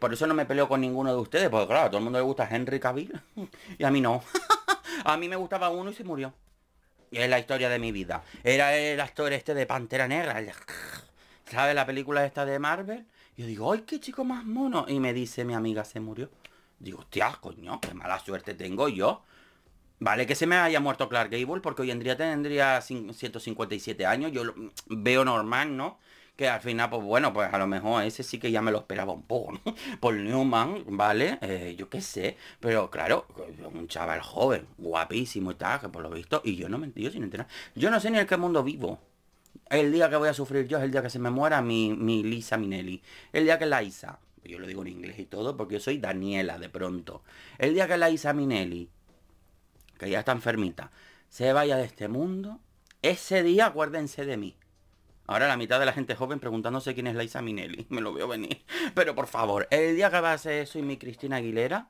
Por eso no me peleo con ninguno de ustedes, porque claro, a todo el mundo le gusta Henry Cavill. [laughs] Y a mí no. [laughs] a mí me gustaba uno y se murió. Y es la historia de mi vida. Era el actor este de Pantera Negra. [laughs] ¿Sabes la película esta de Marvel? Y yo digo, ¡ay, qué chico más mono! Y me dice mi amiga, se murió. Digo, hostia, coño, qué mala suerte tengo yo. Vale que se me haya muerto Clark Gable, porque hoy en día tendría 157 años, yo lo veo normal, ¿no? Que al final, pues bueno, pues a lo mejor ese sí que ya me lo esperaba un poco, ¿no? [laughs] Por Newman, ¿vale? Eh, yo qué sé, pero claro, un chaval joven, guapísimo y que por lo visto, y yo no me yo sin enterar, yo no sé ni en qué mundo vivo. El día que voy a sufrir yo es el día que se me muera mi, mi Lisa Minelli, el día que la Isa, yo lo digo en inglés y todo, porque yo soy Daniela de pronto, el día que la Isa Minelli que ya está enfermita, se vaya de este mundo, ese día acuérdense de mí. Ahora la mitad de la gente joven preguntándose quién es Laisa Minelli. [laughs] Me lo veo venir. Pero por favor, el día que va a hacer eso y mi Cristina Aguilera,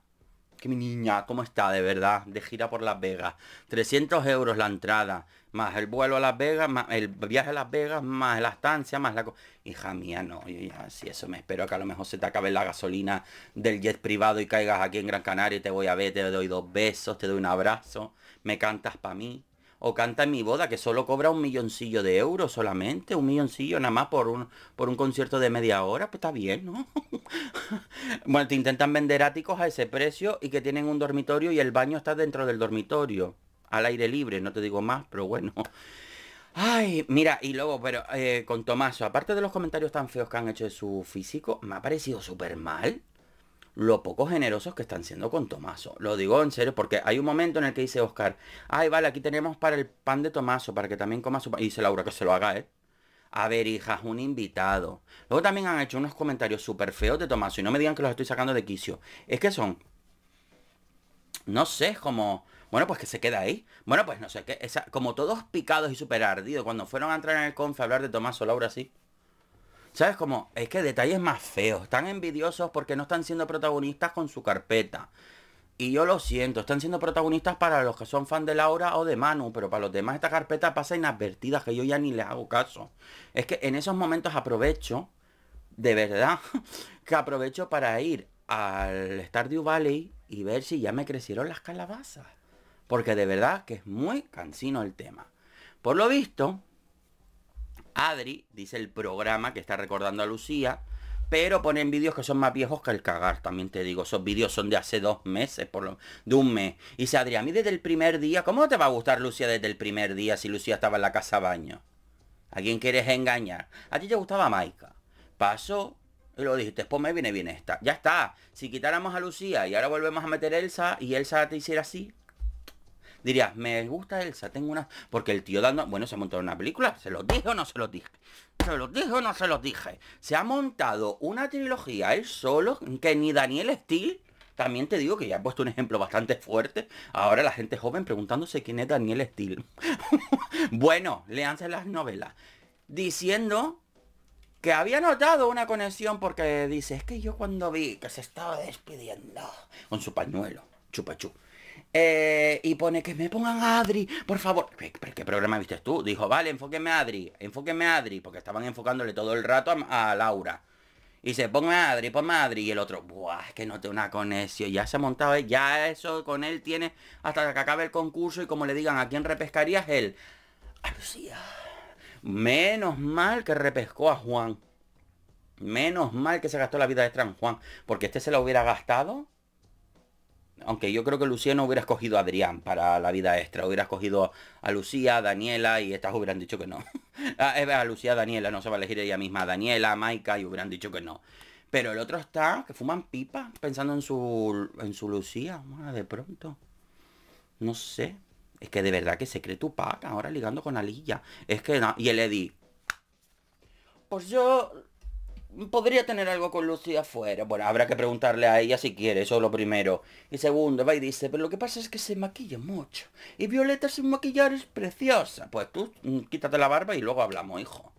que mi niña, ¿cómo está de verdad? De gira por Las Vegas. 300 euros la entrada, más el vuelo a Las Vegas, más el viaje a Las Vegas, más la estancia, más la... Hija mía, no, y eso me espero que a lo mejor se te acabe la gasolina del jet privado y caigas aquí en Gran Canaria y te voy a ver, te doy dos besos, te doy un abrazo, me cantas para mí, o canta en mi boda, que solo cobra un milloncillo de euros solamente, un milloncillo nada más por un, por un concierto de media hora, pues está bien, ¿no? [laughs] bueno, te intentan vender áticos a ese precio y que tienen un dormitorio y el baño está dentro del dormitorio, al aire libre, no te digo más, pero bueno. Ay, mira, y luego, pero eh, con Tomaso, aparte de los comentarios tan feos que han hecho de su físico, me ha parecido súper mal lo poco generosos que están siendo con Tomaso. Lo digo en serio, porque hay un momento en el que dice Oscar, ay, vale, aquí tenemos para el pan de Tomaso, para que también coma su pan. Y dice Laura que se lo haga, ¿eh? A ver, hijas, un invitado. Luego también han hecho unos comentarios súper feos de Tomaso y no me digan que los estoy sacando de quicio. Es que son, no sé, como... Bueno, pues que se queda ahí. Bueno, pues no sé, que esa, como todos picados y súper ardidos, cuando fueron a entrar en el confe a hablar de Tomaso Laura, sí. ¿Sabes cómo? Es que detalles más feos. Están envidiosos porque no están siendo protagonistas con su carpeta. Y yo lo siento, están siendo protagonistas para los que son fan de Laura o de Manu, pero para los demás esta carpeta pasa inadvertida, que yo ya ni les hago caso. Es que en esos momentos aprovecho, de verdad, [laughs] que aprovecho para ir al Stardew Valley y ver si ya me crecieron las calabazas. Porque de verdad que es muy cansino el tema. Por lo visto, Adri, dice el programa que está recordando a Lucía, pero ponen vídeos que son más viejos que el cagar, también te digo. Esos vídeos son de hace dos meses, por lo, de un mes. Y dice Adri, a mí desde el primer día, ¿cómo te va a gustar Lucía desde el primer día si Lucía estaba en la casa baño? ¿A quién quieres engañar? A ti te gustaba Maika. Pasó y lo dijiste, después pues me viene bien esta. Ya está. Si quitáramos a Lucía y ahora volvemos a meter Elsa y Elsa te hiciera así, Dirías, me gusta Elsa, tengo una... Porque el tío dando... Bueno, se ha montado una película, se lo dije o no se lo dije. Se lo dije o no se los dije. Se ha montado una trilogía él solo, que ni Daniel Steele... También te digo que ya he puesto un ejemplo bastante fuerte. Ahora la gente joven preguntándose quién es Daniel Steele. [laughs] bueno, leanse las novelas. Diciendo que había notado una conexión porque dice, es que yo cuando vi que se estaba despidiendo con su pañuelo, chupachú. Eh, y pone que me pongan a Adri, por favor. ¿Qué, ¿Qué, programa viste tú? Dijo, vale, enfóqueme a Adri, enfóqueme a Adri, porque estaban enfocándole todo el rato a, Laura. Y se pone a Adri, ponme a Adri. Y el otro, buah, es que no te una conexión. Ya se ha montado, eh, ya eso con él tiene hasta que acabe el concurso y como le digan a quién repescarías él. A Lucía. Menos mal que repescó a Juan. Menos mal que se gastó la vida de Tran Juan. Porque este se la hubiera gastado aunque yo creo que Lucía no hubiera escogido a Adrián para la vida extra, hubiera escogido a Lucía, Daniela y estas hubieran dicho que no. a [laughs] ah, Lucía, Daniela, no se va a elegir ella misma, Daniela, Maika y hubieran dicho que no. Pero el otro está, que fuman pipa, pensando en su, en Lucía, ah, de pronto. No sé. Es que de verdad que se cree tu paca ahora ligando con Alilla. Es que, no. Ah, y el Eddie. Pues yo podría tener algo con Lucía afuera. Bueno, habrá que preguntarle a ella si quiere, eso es lo primero. Y segundo, va y dice, pero lo que pasa es que se maquilla mucho. Y Violeta sin maquillar es preciosa. Pues tú mm, quítate la barba y luego hablamos, hijo.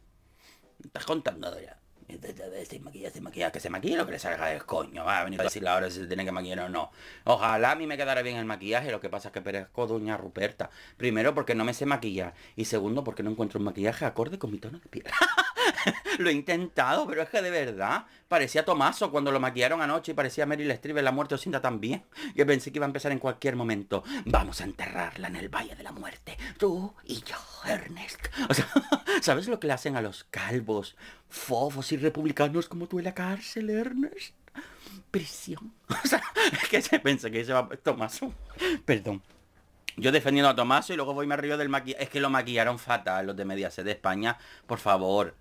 estás contando ya. Se maquilla, se maquilla, que se maquilla lo que le salga el coño, va a venir a decirle ahora si se tiene que maquillar o no. Ojalá a mí me quedara bien el maquillaje, lo que pasa es que perezco doña Ruperta. Primero porque no me sé maquilla y segundo porque no encuentro un maquillaje acorde con mi tono de piel. [laughs] [laughs] lo he intentado, pero es que de verdad parecía Tomaso cuando lo maquillaron anoche y parecía Meryl Streep en La Muerte tan también. Yo pensé que iba a empezar en cualquier momento. Vamos a enterrarla en el Valle de la Muerte, tú y yo, Ernest. O sea, [laughs] ¿sabes lo que le hacen a los calvos, fofos y republicanos como tú en la cárcel, Ernest? Prisión. [laughs] O sea, es que se pensé que se va Tomaso. Perdón. Yo defendiendo a Tomaso y luego voy me río del maquillaje. Es que lo maquillaron fatal los de Mediaset de España. Por favor,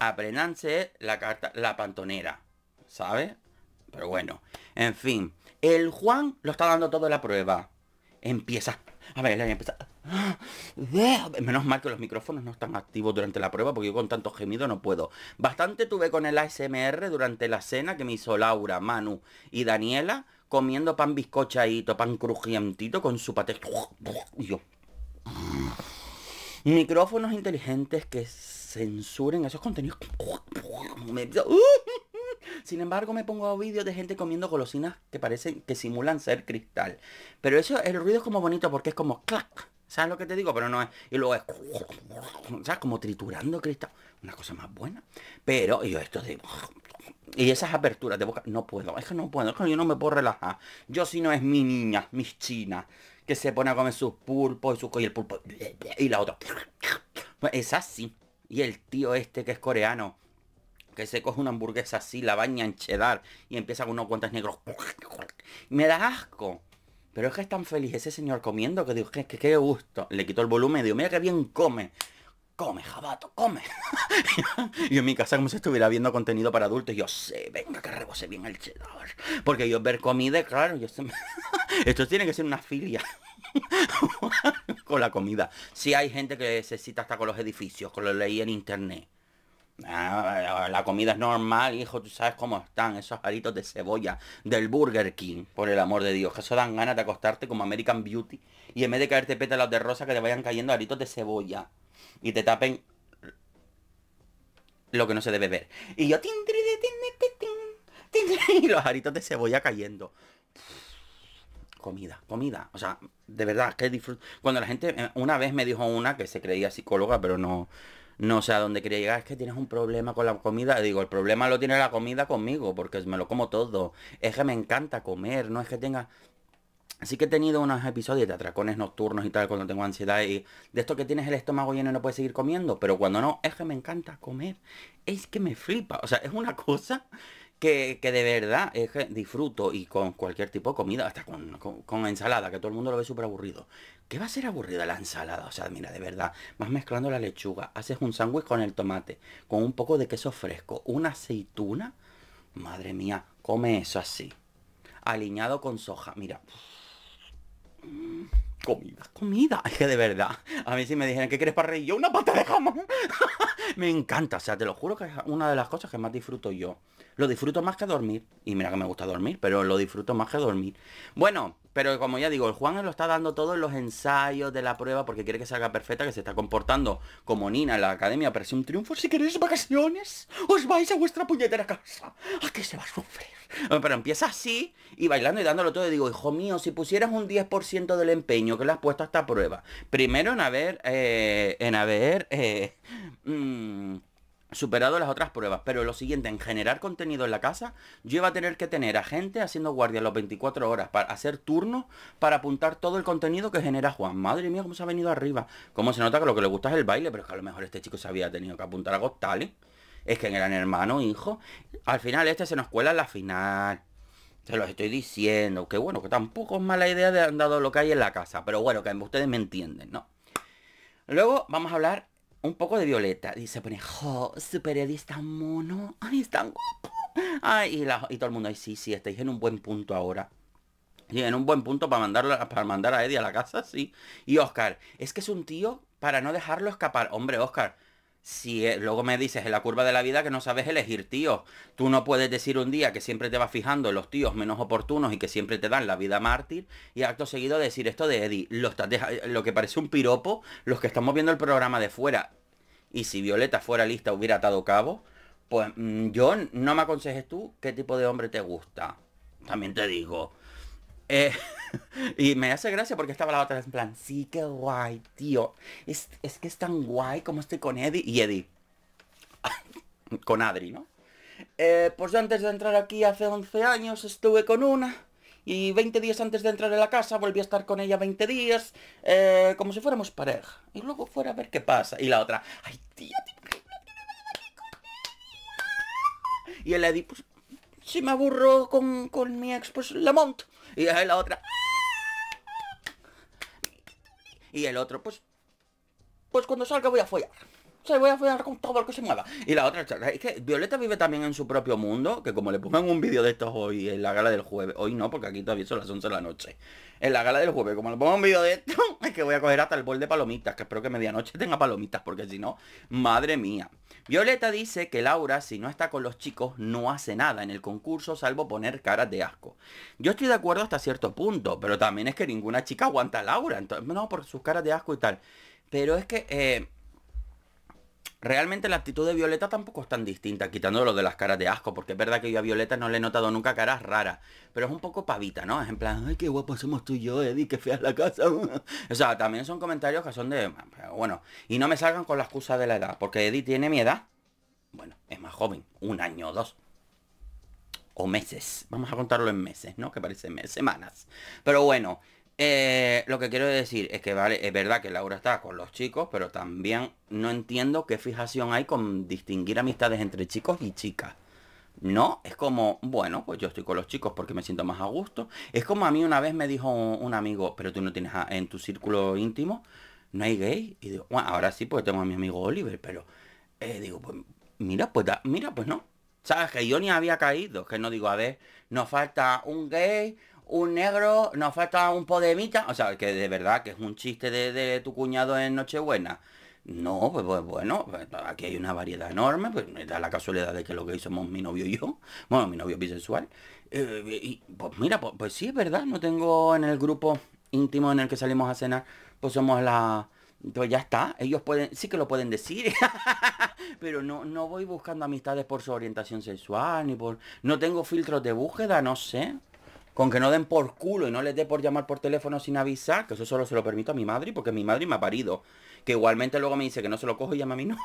aprendanse la carta, la pantonera, ¿Sabe? Pero bueno, en fin, el Juan lo está dando todo la prueba. Empieza, a ver, empieza. [gasps] Menos mal que los micrófonos no están activos durante la prueba porque yo con tanto gemido no puedo. Bastante tuve con el ASMR durante la cena que me hizo Laura, Manu y Daniela comiendo pan bizcochadito, pan crujientito con su paté. Micrófonos inteligentes que censuren esos contenidos. [laughs] [laughs] Sin embargo, me pongo a vídeos de gente comiendo golosinas que parecen que simulan ser cristal. Pero eso, el ruido es como bonito porque es como clac. ¿Sabes lo que te digo? Pero no es. Y luego es. [laughs] ¿Sabes? Como triturando cristal. Una cosa más buena. Pero yo esto de. Y esas aperturas de boca. No puedo. Es que no puedo. que yo no me puedo relajar. Yo si no es mi niña, mis chinas. Que se pone a comer sus pulpos y sus. Y el pulpo. Y la otra. Es pues así y el tío este que es coreano, que se coge una hamburguesa así, la baña en cheddar y empieza con unos cuantos negros. Me da asco. Pero es que es tan feliz ese señor comiendo que digo, que qué gusto. Le quito el volumen y digo, mira que bien come. Come, jabato, come. [laughs] y en mi casa como si estuviera viendo contenido para adultos. yo sé, venga que rebose bien el cheddar. Porque yo ver comida, claro, yo sé... [laughs] Esto tiene que ser una filia. [laughs] con la comida. si hay gente que necesita hasta con los edificios, con lo leí en internet. Ah, la comida es normal, hijo, tú sabes cómo están esos aritos de cebolla del Burger King, por el amor de Dios, que eso dan ganas de acostarte como American Beauty y en vez de caerte pétalos de rosa que te vayan cayendo aritos de cebolla y te tapen lo que no se debe ver. Y yo, [laughs] y los aritos de cebolla cayendo comida, comida. O sea, de verdad, que disfruto. Cuando la gente, eh, una vez me dijo una que se creía psicóloga, pero no, no sé a dónde quería llegar, es que tienes un problema con la comida. Digo, el problema lo tiene la comida conmigo, porque me lo como todo. Es que me encanta comer, no es que tenga... Así que he tenido unos episodios de atracones nocturnos y tal cuando tengo ansiedad y de esto que tienes el estómago lleno no puedes seguir comiendo, pero cuando no, es que me encanta comer, es que me flipa, o sea, es una cosa que, de verdad es disfruto y con cualquier tipo de comida, hasta con, ensalada, que todo el mundo lo ve súper aburrido. ¿Qué va a ser aburrida la ensalada? O sea, mira, de verdad, vas mezclando la lechuga, haces un sándwich con el tomate, con un poco de queso fresco, una aceituna. Madre mía, come eso así. Aliñado con soja, mira. Comida, comida. Es que de verdad, a mí si me dijeron ¿qué quieres para Yo una pata de jamón. [laughs] me encanta, o sea, te lo juro que es una de las cosas que más disfruto yo. Lo disfruto más que dormir. Y mira que me gusta dormir, pero lo disfruto más que dormir. Bueno, pero como ya digo, el Juan lo está dando todo en los ensayos de la prueba porque quiere que salga perfecta, que se está comportando como Nina en la academia. Pero un triunfo. Si queréis vacaciones, os vais a vuestra puñetera casa. a qué se va a sufrir. Pero empieza así y bailando y dándolo todo. Y digo, hijo mío, si pusieras un 10% del empeño que le has puesto a esta prueba, primero en haber, eh, en haber eh, mm, superado las otras pruebas, pero lo siguiente, en generar contenido en la casa, yo iba a tener que tener a gente haciendo guardia las 24 horas para hacer turnos para apuntar todo el contenido que genera Juan. Madre mía, cómo se ha venido arriba. Cómo se nota que lo que le gusta es el baile, pero es que a lo mejor este chico se había tenido que apuntar a Gostales. Es que eran hermano, hijo. Al final este se nos cuela en la final. Se los estoy diciendo. Que bueno, que tampoco es mala idea de dado lo que hay en la casa. Pero bueno, que ustedes me entienden, ¿no? Luego vamos a hablar un poco de violeta. Y se pone, jo, está mono. Ay, es guapo. Ay, y, todo el mundo, ay, sí, sí, estáis en un buen punto ahora. Y en un buen punto para, para mandar a Eddie a la casa, sí. Y Oscar, es que es un tío para no dejarlo escapar. Hombre, Oscar, si e, luego me dices en la curva de la vida que no sabes elegir tío, tú no puedes decir un día que siempre te vas fijando en los tíos menos oportunos y que siempre te dan la vida mártir y acto seguido decir esto de Eddie, lo, lo que parece un piropo, los que estamos viendo el programa de fuera y si Violeta fuera lista hubiera atado cabo, pues mm, yo no me aconsejes tú qué tipo de hombre te gusta. También te digo, eh, [laughs] y me hace gracia porque estaba la otra vez en plan, sí, qué guay, tío. Es, que es tan guay como estoy con Eddie y Eddie. [laughs] con Adri, ¿no? Eh, pues yo antes de entrar aquí hace 11 años estuve con una. Y 20 días antes de entrar en la casa volví a estar con ella 20 días. Eh, como si fuéramos pareja. Y luego fuera a ver qué pasa. Y la otra, ay, tío, tío y el Eddie, pues, si me aburro con, con mi ex, pues la monto. Y es la otra. Y el otro, pues. Pues cuando salga voy a follar sea voy a follar con todo el que se mueva. Y la otra charla es que Violeta vive también en su propio mundo, que como le pongan un vídeo de estos hoy en la gala del jueves, hoy no, porque aquí todavía son las 11 de la noche, en la gala del jueves, como le pongan un vídeo de esto, [laughs] es que voy a coger hasta el bol de palomitas, que espero que medianoche tenga palomitas, porque si no, madre mía. Violeta dice que Laura, si no está con los chicos, no hace nada en el concurso, salvo poner caras de asco. Yo estoy de acuerdo hasta cierto punto, pero también es que ninguna chica aguanta a Laura, entonces, no, por sus caras de asco y tal. Pero es que... Eh, Realmente la actitud de Violeta tampoco es tan distinta, quitando lo de las caras de asco, porque es verdad que yo a Violeta no le he notado nunca caras raras, pero es un poco pavita, ¿no? Es en plan, ay, qué guapo somos tú y yo, Eddie, qué fea la casa. [laughs] o sea, también son comentarios que son de, bueno, y no me salgan con la excusa de la edad, porque Eddie tiene mi edad, bueno, es más joven, un año o dos, o meses, vamos a contarlo en meses, ¿no? Que parece mes, semanas. Pero bueno, eh, lo que quiero decir es que, vale, es verdad que Laura está con los chicos, pero también no entiendo qué fijación hay con distinguir amistades entre chicos y chicas. No, es como, bueno, pues yo estoy con los chicos porque me siento más a gusto. Es como a mí una vez me dijo un, amigo, pero tú no tienes en tu círculo íntimo, no hay gay. Y digo, bueno, ahora sí, pues tengo a mi amigo Oliver, pero eh, digo, pues, mira, pues mira, pues no. ¿Sabes? Que yo ni había caído, que no digo, a ver, nos falta un gay, un negro, nos falta un podemita. O sea, que de verdad que es un chiste de, tu cuñado en Nochebuena. No, pues, pues bueno, pues, aquí hay una variedad enorme, pues me da la casualidad de que lo que hicimos mi novio y yo, bueno, mi novio bisexual. Eh, y, pues mira, pues, pues, sí es verdad, no tengo en el grupo íntimo en el que salimos a cenar, pues somos la... Pues ya está, ellos pueden, sí que lo pueden decir, [laughs] pero no, no voy buscando amistades por su orientación sexual, ni por... No tengo filtros de búsqueda, no sé. Con que no den por culo y no les dé por llamar por teléfono sin avisar, que eso solo se lo permito a mi madre, porque mi madre me ha parido. Que igualmente luego me dice que no se lo cojo y llama a mi no.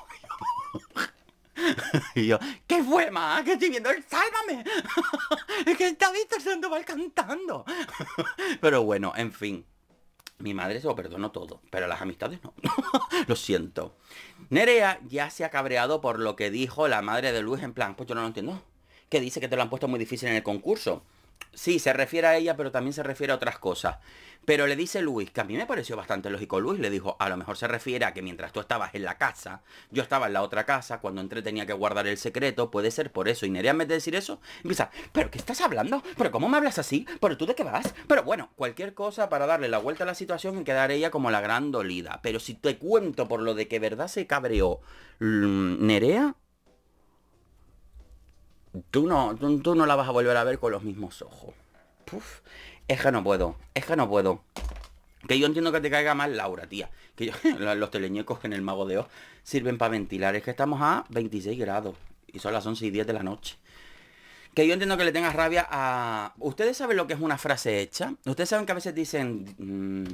[laughs] y yo, ¿qué fue, ma? Que estoy viendo el Sálvame. [laughs] es que está Víctor Sandoval cantando. [laughs] Pero bueno, en fin. Mi madre se lo perdonó todo, pero las amistades no. lo siento. Nerea ya se ha cabreado por lo que dijo la madre de Luis en plan, pues yo no lo entiendo. Que dice que te lo han puesto muy difícil en el concurso. Sí, se refiere a ella, pero también se refiere a otras cosas. Pero le dice Luis, que a mí me pareció bastante lógico Luis, le dijo, a lo mejor se refiere a que mientras tú estabas en la casa, yo estaba en la otra casa, cuando entré tenía que guardar el secreto, puede ser por eso. Y Nerea en vez decir eso, empieza, ¿pero qué estás hablando? ¿Pero cómo me hablas así? ¿Pero tú de qué vas? Pero bueno, cualquier cosa para darle la vuelta a la situación y quedar ella como la gran dolida. Pero si te cuento por lo de que verdad se cabreó mm, Nerea, tú no, tú, no la vas a volver a ver con los mismos ojos. Puf, es que no puedo, es que no puedo. Que yo entiendo que te caiga mal Laura, tía. Que [laughs] los teleñecos que en el Mago de Oz sirven para ventilar. Es que estamos a 26 grados. Y son las 11 y 10 de la noche. Que yo entiendo que le tengas rabia a... ¿Ustedes saben lo que es una frase hecha? Ustedes saben que a veces dicen... Mm,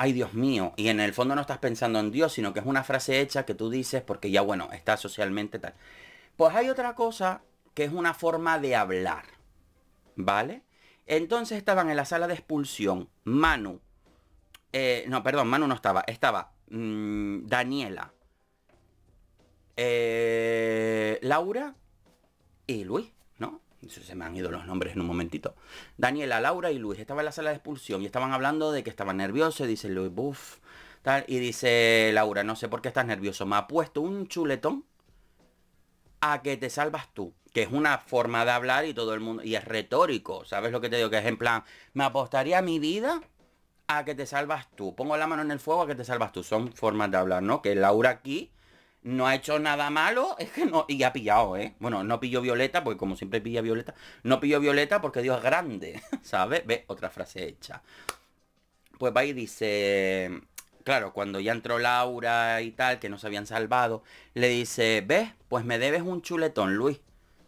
Ay, Dios mío. Y en el fondo no estás pensando en Dios, sino que es una frase hecha que tú dices porque ya, bueno, está socialmente tal. Pues hay otra cosa que es una forma de hablar, ¿vale? Entonces estaban en la sala de expulsión Manu, eh, no, perdón, Manu no estaba, estaba mm, Daniela, eh, Laura y Luis, ¿no? Se me han ido los nombres en un momentito. Daniela, Laura y Luis estaban en la sala de expulsión y estaban hablando de que estaban nerviosos. dice Luis, buf, tal. Y dice Laura, no sé por qué estás nervioso. Me ha puesto un chuletón a que te salvas tú. Que es una forma de hablar y todo el mundo. Y es retórico. ¿Sabes lo que te digo? Que es en plan, me apostaría mi vida a que te salvas tú. Pongo la mano en el fuego a que te salvas tú. Son formas de hablar, ¿no? Que Laura aquí no ha hecho nada malo. [laughs] Es que no. Y ha pillado, ¿eh? Bueno, no pilló Violeta, porque como siempre pilla Violeta. No pilló Violeta porque Dios grande. [laughs] ¿Sabes? Ve, otra frase hecha. Pues va y dice claro, cuando ya entró Laura y tal, que no se habían salvado, le dice, ¿ves? Pues me debes un chuletón, Luis.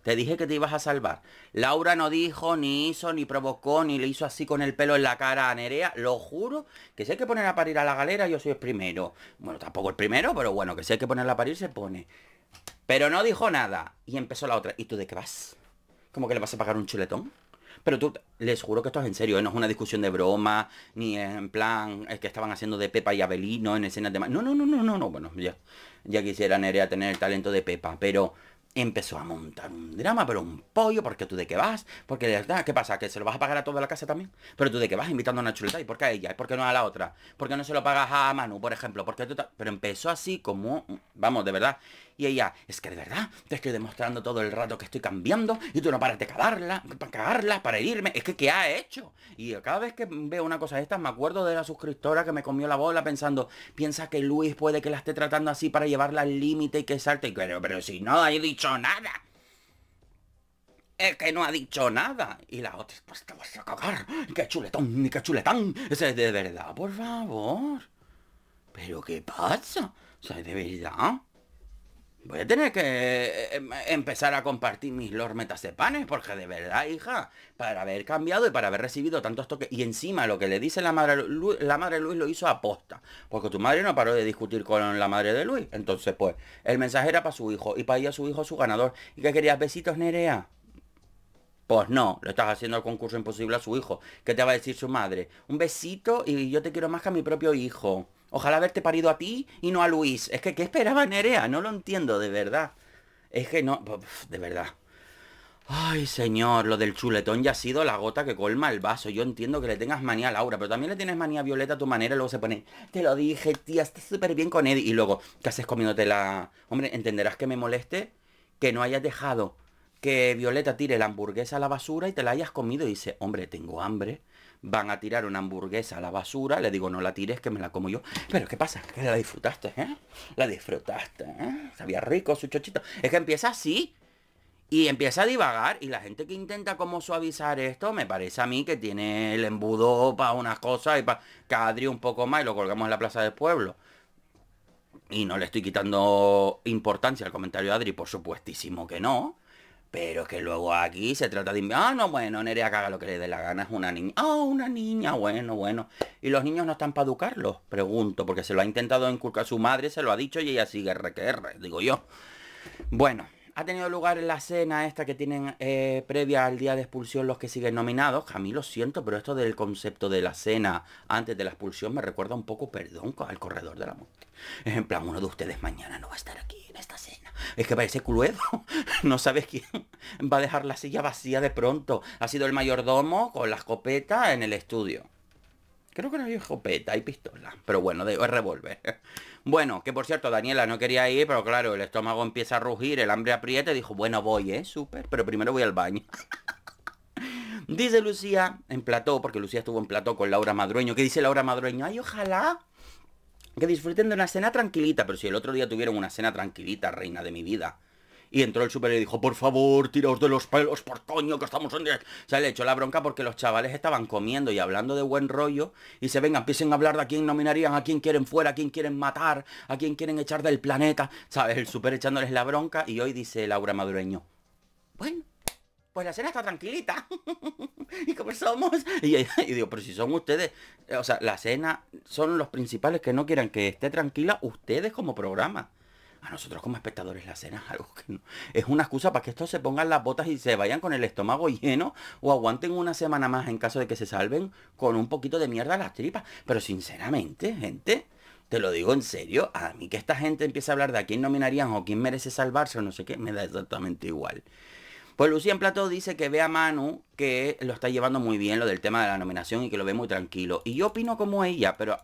Te dije que te ibas a salvar. Laura no dijo, ni hizo, ni provocó, ni le hizo así con el pelo en la cara a Nerea. Lo juro que si hay que poner a parir a la galera, yo soy el primero. Bueno, tampoco el primero, pero bueno, que si hay que ponerla a parir, se pone. Pero no dijo nada. Y empezó la otra. ¿Y tú de qué vas? ¿Cómo que le vas a pagar un chuletón? Pero tú, les juro que esto es en serio, ¿eh? no es una discusión de broma, ni en plan es que estaban haciendo de Pepa y Abelino en escenas de... No, no, no, no, no, no, bueno, ya, ya quisiera Nerea tener el talento de Pepa, pero empezó a montar un drama, pero un pollo, porque tú de qué vas, porque de verdad, ¿qué pasa? ¿Que se lo vas a pagar a toda la casa también? Pero tú de qué vas invitando a una chuleta, ¿y por qué a ella? ¿Y por qué no a la otra? ¿Por qué no se lo pagas a Manu, por ejemplo? Porque tú Pero empezó así como Vamos, de verdad. Y ella, es que de verdad, te estoy demostrando todo el rato que estoy cambiando y tú no paras de cagarla, para cagarla, para herirme. Es que, ¿qué ha hecho? Y cada vez que veo una cosa de estas, me acuerdo de la suscriptora que me comió la bola pensando, piensa que Luis puede que la esté tratando así para llevarla al límite y que salte. Pero, pero si no ha dicho nada. Es que no ha dicho nada. Y la otra, pues te vas a cagar. Qué chuletón, ni qué chuletón Ese es de verdad, por favor. Pero, ¿qué pasa? O sea, de verdad. Voy a tener que eh, em, empezar a compartir mis lor panes, porque de verdad, hija, para haber cambiado y para haber recibido tantos toques. Y encima lo que le dice la madre, la madre Luis lo hizo aposta, porque tu madre no paró de discutir con la madre de Luis. Entonces, pues, el mensaje era para su hijo y para a su hijo su ganador. ¿Y qué querías? Besitos, Nerea. Pues no, lo estás haciendo el concurso imposible a su hijo. ¿Qué te va a decir su madre? Un besito y yo te quiero más que a mi propio hijo. Ojalá haberte parido a ti y no a Luis. Es que, ¿qué esperaba Nerea? No lo entiendo, de verdad. Es que no, de verdad. Ay, señor, lo del chuletón ya ha sido la gota que colma el vaso. Yo entiendo que le tengas manía a Laura, pero también le tienes manía a Violeta a tu manera y luego se pone, te lo dije, tía, estás súper bien con Eddie. Y luego, ¿qué haces comiéndote la...? Hombre, entenderás que me moleste que no hayas dejado que Violeta tire la hamburguesa a la basura y te la hayas comido y dice, hombre, tengo hambre van a tirar una hamburguesa a la basura, le digo, no la tires, que me la como yo. Pero ¿qué pasa? Que la disfrutaste, ¿eh? La disfrutaste, ¿eh? Sabía rico su chochito. Es que empieza así. Y empieza a divagar y la gente que intenta como suavizar esto, me parece a mí que tiene el embudo para unas cosas y para Adri un poco más y lo colgamos en la plaza del pueblo. Y no le estoy quitando importancia al comentario de Adri, por supuestísimo que no. Pero que luego aquí se trata de... Ah, no, bueno, Nerea caga lo que le dé la gana, es una niña. Ah, una niña, bueno, bueno. ¿Y los niños no están para educarlos? Pregunto, porque se lo ha intentado inculcar su madre, se lo ha dicho y ella sigue requerre, digo yo. Bueno, ha tenido lugar en la cena esta que tienen eh, previa al día de expulsión los que siguen nominados. A mí lo siento, pero esto del concepto de la cena antes de la expulsión me recuerda un poco, perdón, al corredor de la muerte. En plan, uno de ustedes mañana no va a estar aquí en esta cena. Es que parece Cluedo. [laughs] No sabes quién va a dejar la silla vacía de pronto. Ha sido el mayordomo con la escopeta en el estudio. Creo que no hay escopeta, hay pistola. Pero bueno, de, es revólver. Bueno, que por cierto, Daniela no quería ir, pero claro, el estómago empieza a rugir, el hambre aprieta y dijo, bueno, voy, ¿eh? Súper, pero primero voy al baño. [laughs] dice Lucía, en plató, porque Lucía estuvo en plató con Laura Madrueño, que dice Laura Madrueño, ay, ojalá que disfruten de una cena tranquilita, pero si el otro día tuvieron una cena tranquilita, reina de mi vida y entró el súper y dijo, por favor, tiraos de los pelos, por coño, que estamos en... O sea, le echó la bronca porque los chavales estaban comiendo y hablando de buen rollo y se vengan, empiecen a hablar de a quién nominarían, a quién quieren fuera, a quién quieren matar, a quién quieren echar del planeta, ¿sabes? El super echándoles la bronca y hoy dice Laura Madureño, bueno, pues la cena está tranquilita. [laughs] ¿Y cómo somos? Y, [laughs] y, digo, pero si son ustedes, o sea, la cena son los principales que no quieran que esté tranquila ustedes como programa. A nosotros como espectadores la cena es algo que no... Es una excusa para que estos se pongan las botas y se vayan con el estómago lleno o aguanten una semana más en caso de que se salven con un poquito de mierda las tripas. Pero sinceramente, gente, te lo digo en serio, a mí que esta gente empiece a hablar de a quién nominarían o quién merece salvarse o no sé qué, me da exactamente igual. Pues Lucía en Plato dice que ve a Manu que lo está llevando muy bien lo del tema de la nominación y que lo ve muy tranquilo. Y yo opino como ella, pero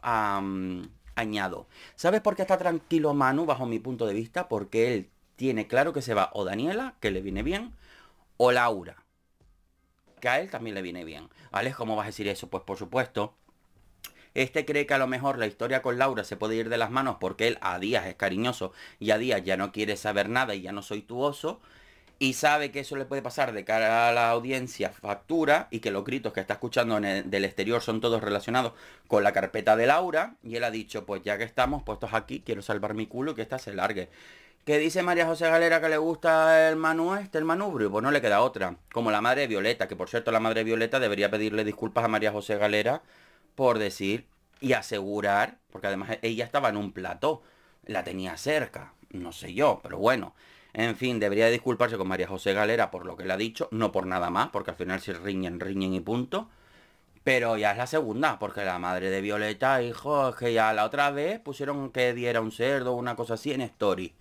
añado. ¿Sabes por qué está tranquilo Manu bajo mi punto de vista? Porque él tiene claro que se va o Daniela, que le viene bien, o Laura, que a él también le viene bien. Alex, ¿cómo vas a decir eso? Pues por supuesto. Este cree que a lo mejor la historia con Laura se puede ir de las manos porque él a días es cariñoso y a días ya no quiere saber nada y ya no soy tu oso y sabe que eso le puede pasar de cara a la audiencia factura y que los gritos que está escuchando del exterior son todos relacionados con la carpeta de Laura y él ha dicho, pues ya que estamos puestos aquí, quiero salvar mi culo y que esta se largue. ¿Qué dice María José Galera que le gusta el Manu este, el manubrio? Pues no le queda otra. Como la madre Violeta, que por cierto la madre Violeta debería pedirle disculpas a María José Galera por decir y asegurar, porque además ella estaba en un plató, la tenía cerca, no sé yo, pero bueno. En fin, debería disculparse con María José Galera por lo que le ha dicho, no por nada más, porque al final se riñen, riñen y punto. Pero ya es la segunda, porque la madre de Violeta, hijo, Jorge ya la otra vez pusieron que diera un cerdo o una cosa así en Story.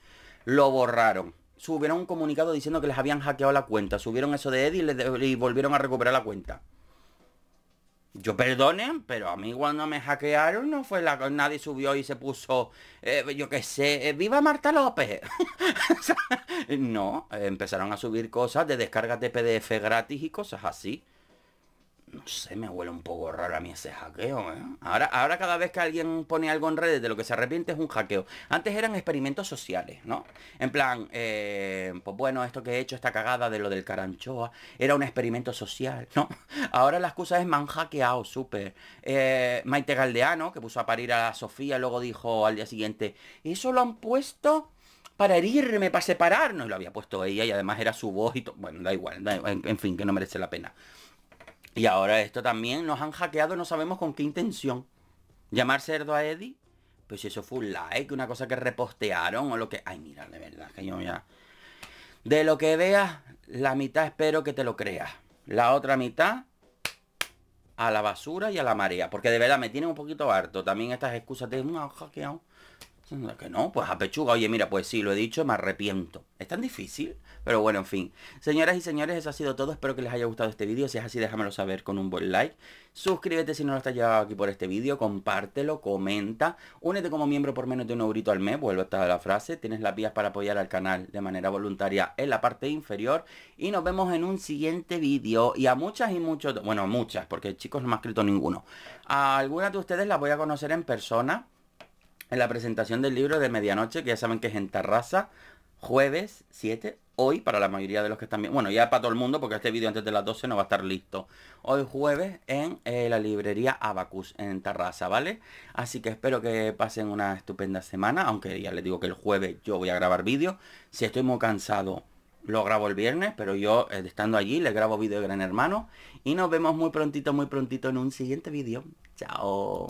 Lo borraron. Subieron un comunicado diciendo que les habían hackeado la cuenta. Subieron eso de Eddie y volvieron a recuperar la cuenta. Yo perdonen, pero a mí cuando me hackearon no fue la que nadie subió y se puso, eh, yo qué sé, eh, viva Marta López. [laughs] no, empezaron a subir cosas de descargas de PDF gratis y cosas así. No sé, me huele un poco raro a mí ese hackeo, ¿eh? Ahora, ahora cada vez que alguien pone algo en redes de lo que se arrepiente es un hackeo. Antes eran experimentos sociales, ¿no? En plan, eh, pues bueno, esto que he hecho, esta cagada de lo del caranchoa, era un experimento social, ¿no? [laughs] Ahora la excusa es me han hackeado, súper. Eh, Maite Galdeano, que puso a parir a Sofía, luego dijo al día siguiente, eso lo han puesto para herirme, para separarnos. lo había puesto ella y además era su voz y todo. Bueno, da igual, en fin, que no merece la pena. Y ahora esto también nos han hackeado, no sabemos con qué intención. Llamar cerdo a Eddie. Pues si eso fue un like, una cosa que repostearon o lo que... Ay, mira, de verdad, que yo ya... De lo que veas, la mitad espero que te lo creas. La otra mitad a la basura y a la marea. Porque de verdad me tienen un poquito harto también estas excusas de... un mm, hackeado. Que no, pues a pechuga, oye, mira, pues sí, lo he dicho, me arrepiento. Es tan difícil, pero bueno, en fin. Señoras y señores, eso ha sido todo, espero que les haya gustado este vídeo, si es así déjamelo saber con un buen like. Suscríbete si no lo estás ya aquí por este vídeo, compártelo, comenta, únete como miembro por menos de un eurito al mes, vuelvo a estar la frase, tienes las vías para apoyar al canal de manera voluntaria en la parte inferior y nos vemos en un siguiente vídeo y a muchas y muchos, bueno, muchas, porque chicos no me ha escrito ninguno. A algunas de ustedes las voy a conocer en persona en la presentación del libro de medianoche, que ya saben que es en Tarrasa, jueves 7, hoy para la mayoría de los que están viendo, bueno, ya para todo el mundo porque este vídeo antes de las 12 no va a estar listo. Hoy jueves en eh, la librería Abacus en Tarrasa, ¿vale? Así que espero que pasen una estupenda semana, aunque ya les digo que el jueves yo voy a grabar vídeo. Si estoy muy cansado, lo grabo el viernes, pero yo eh, estando allí le grabo vídeo de Gran Hermano. Y nos vemos muy prontito, muy prontito en un siguiente vídeo. Chao.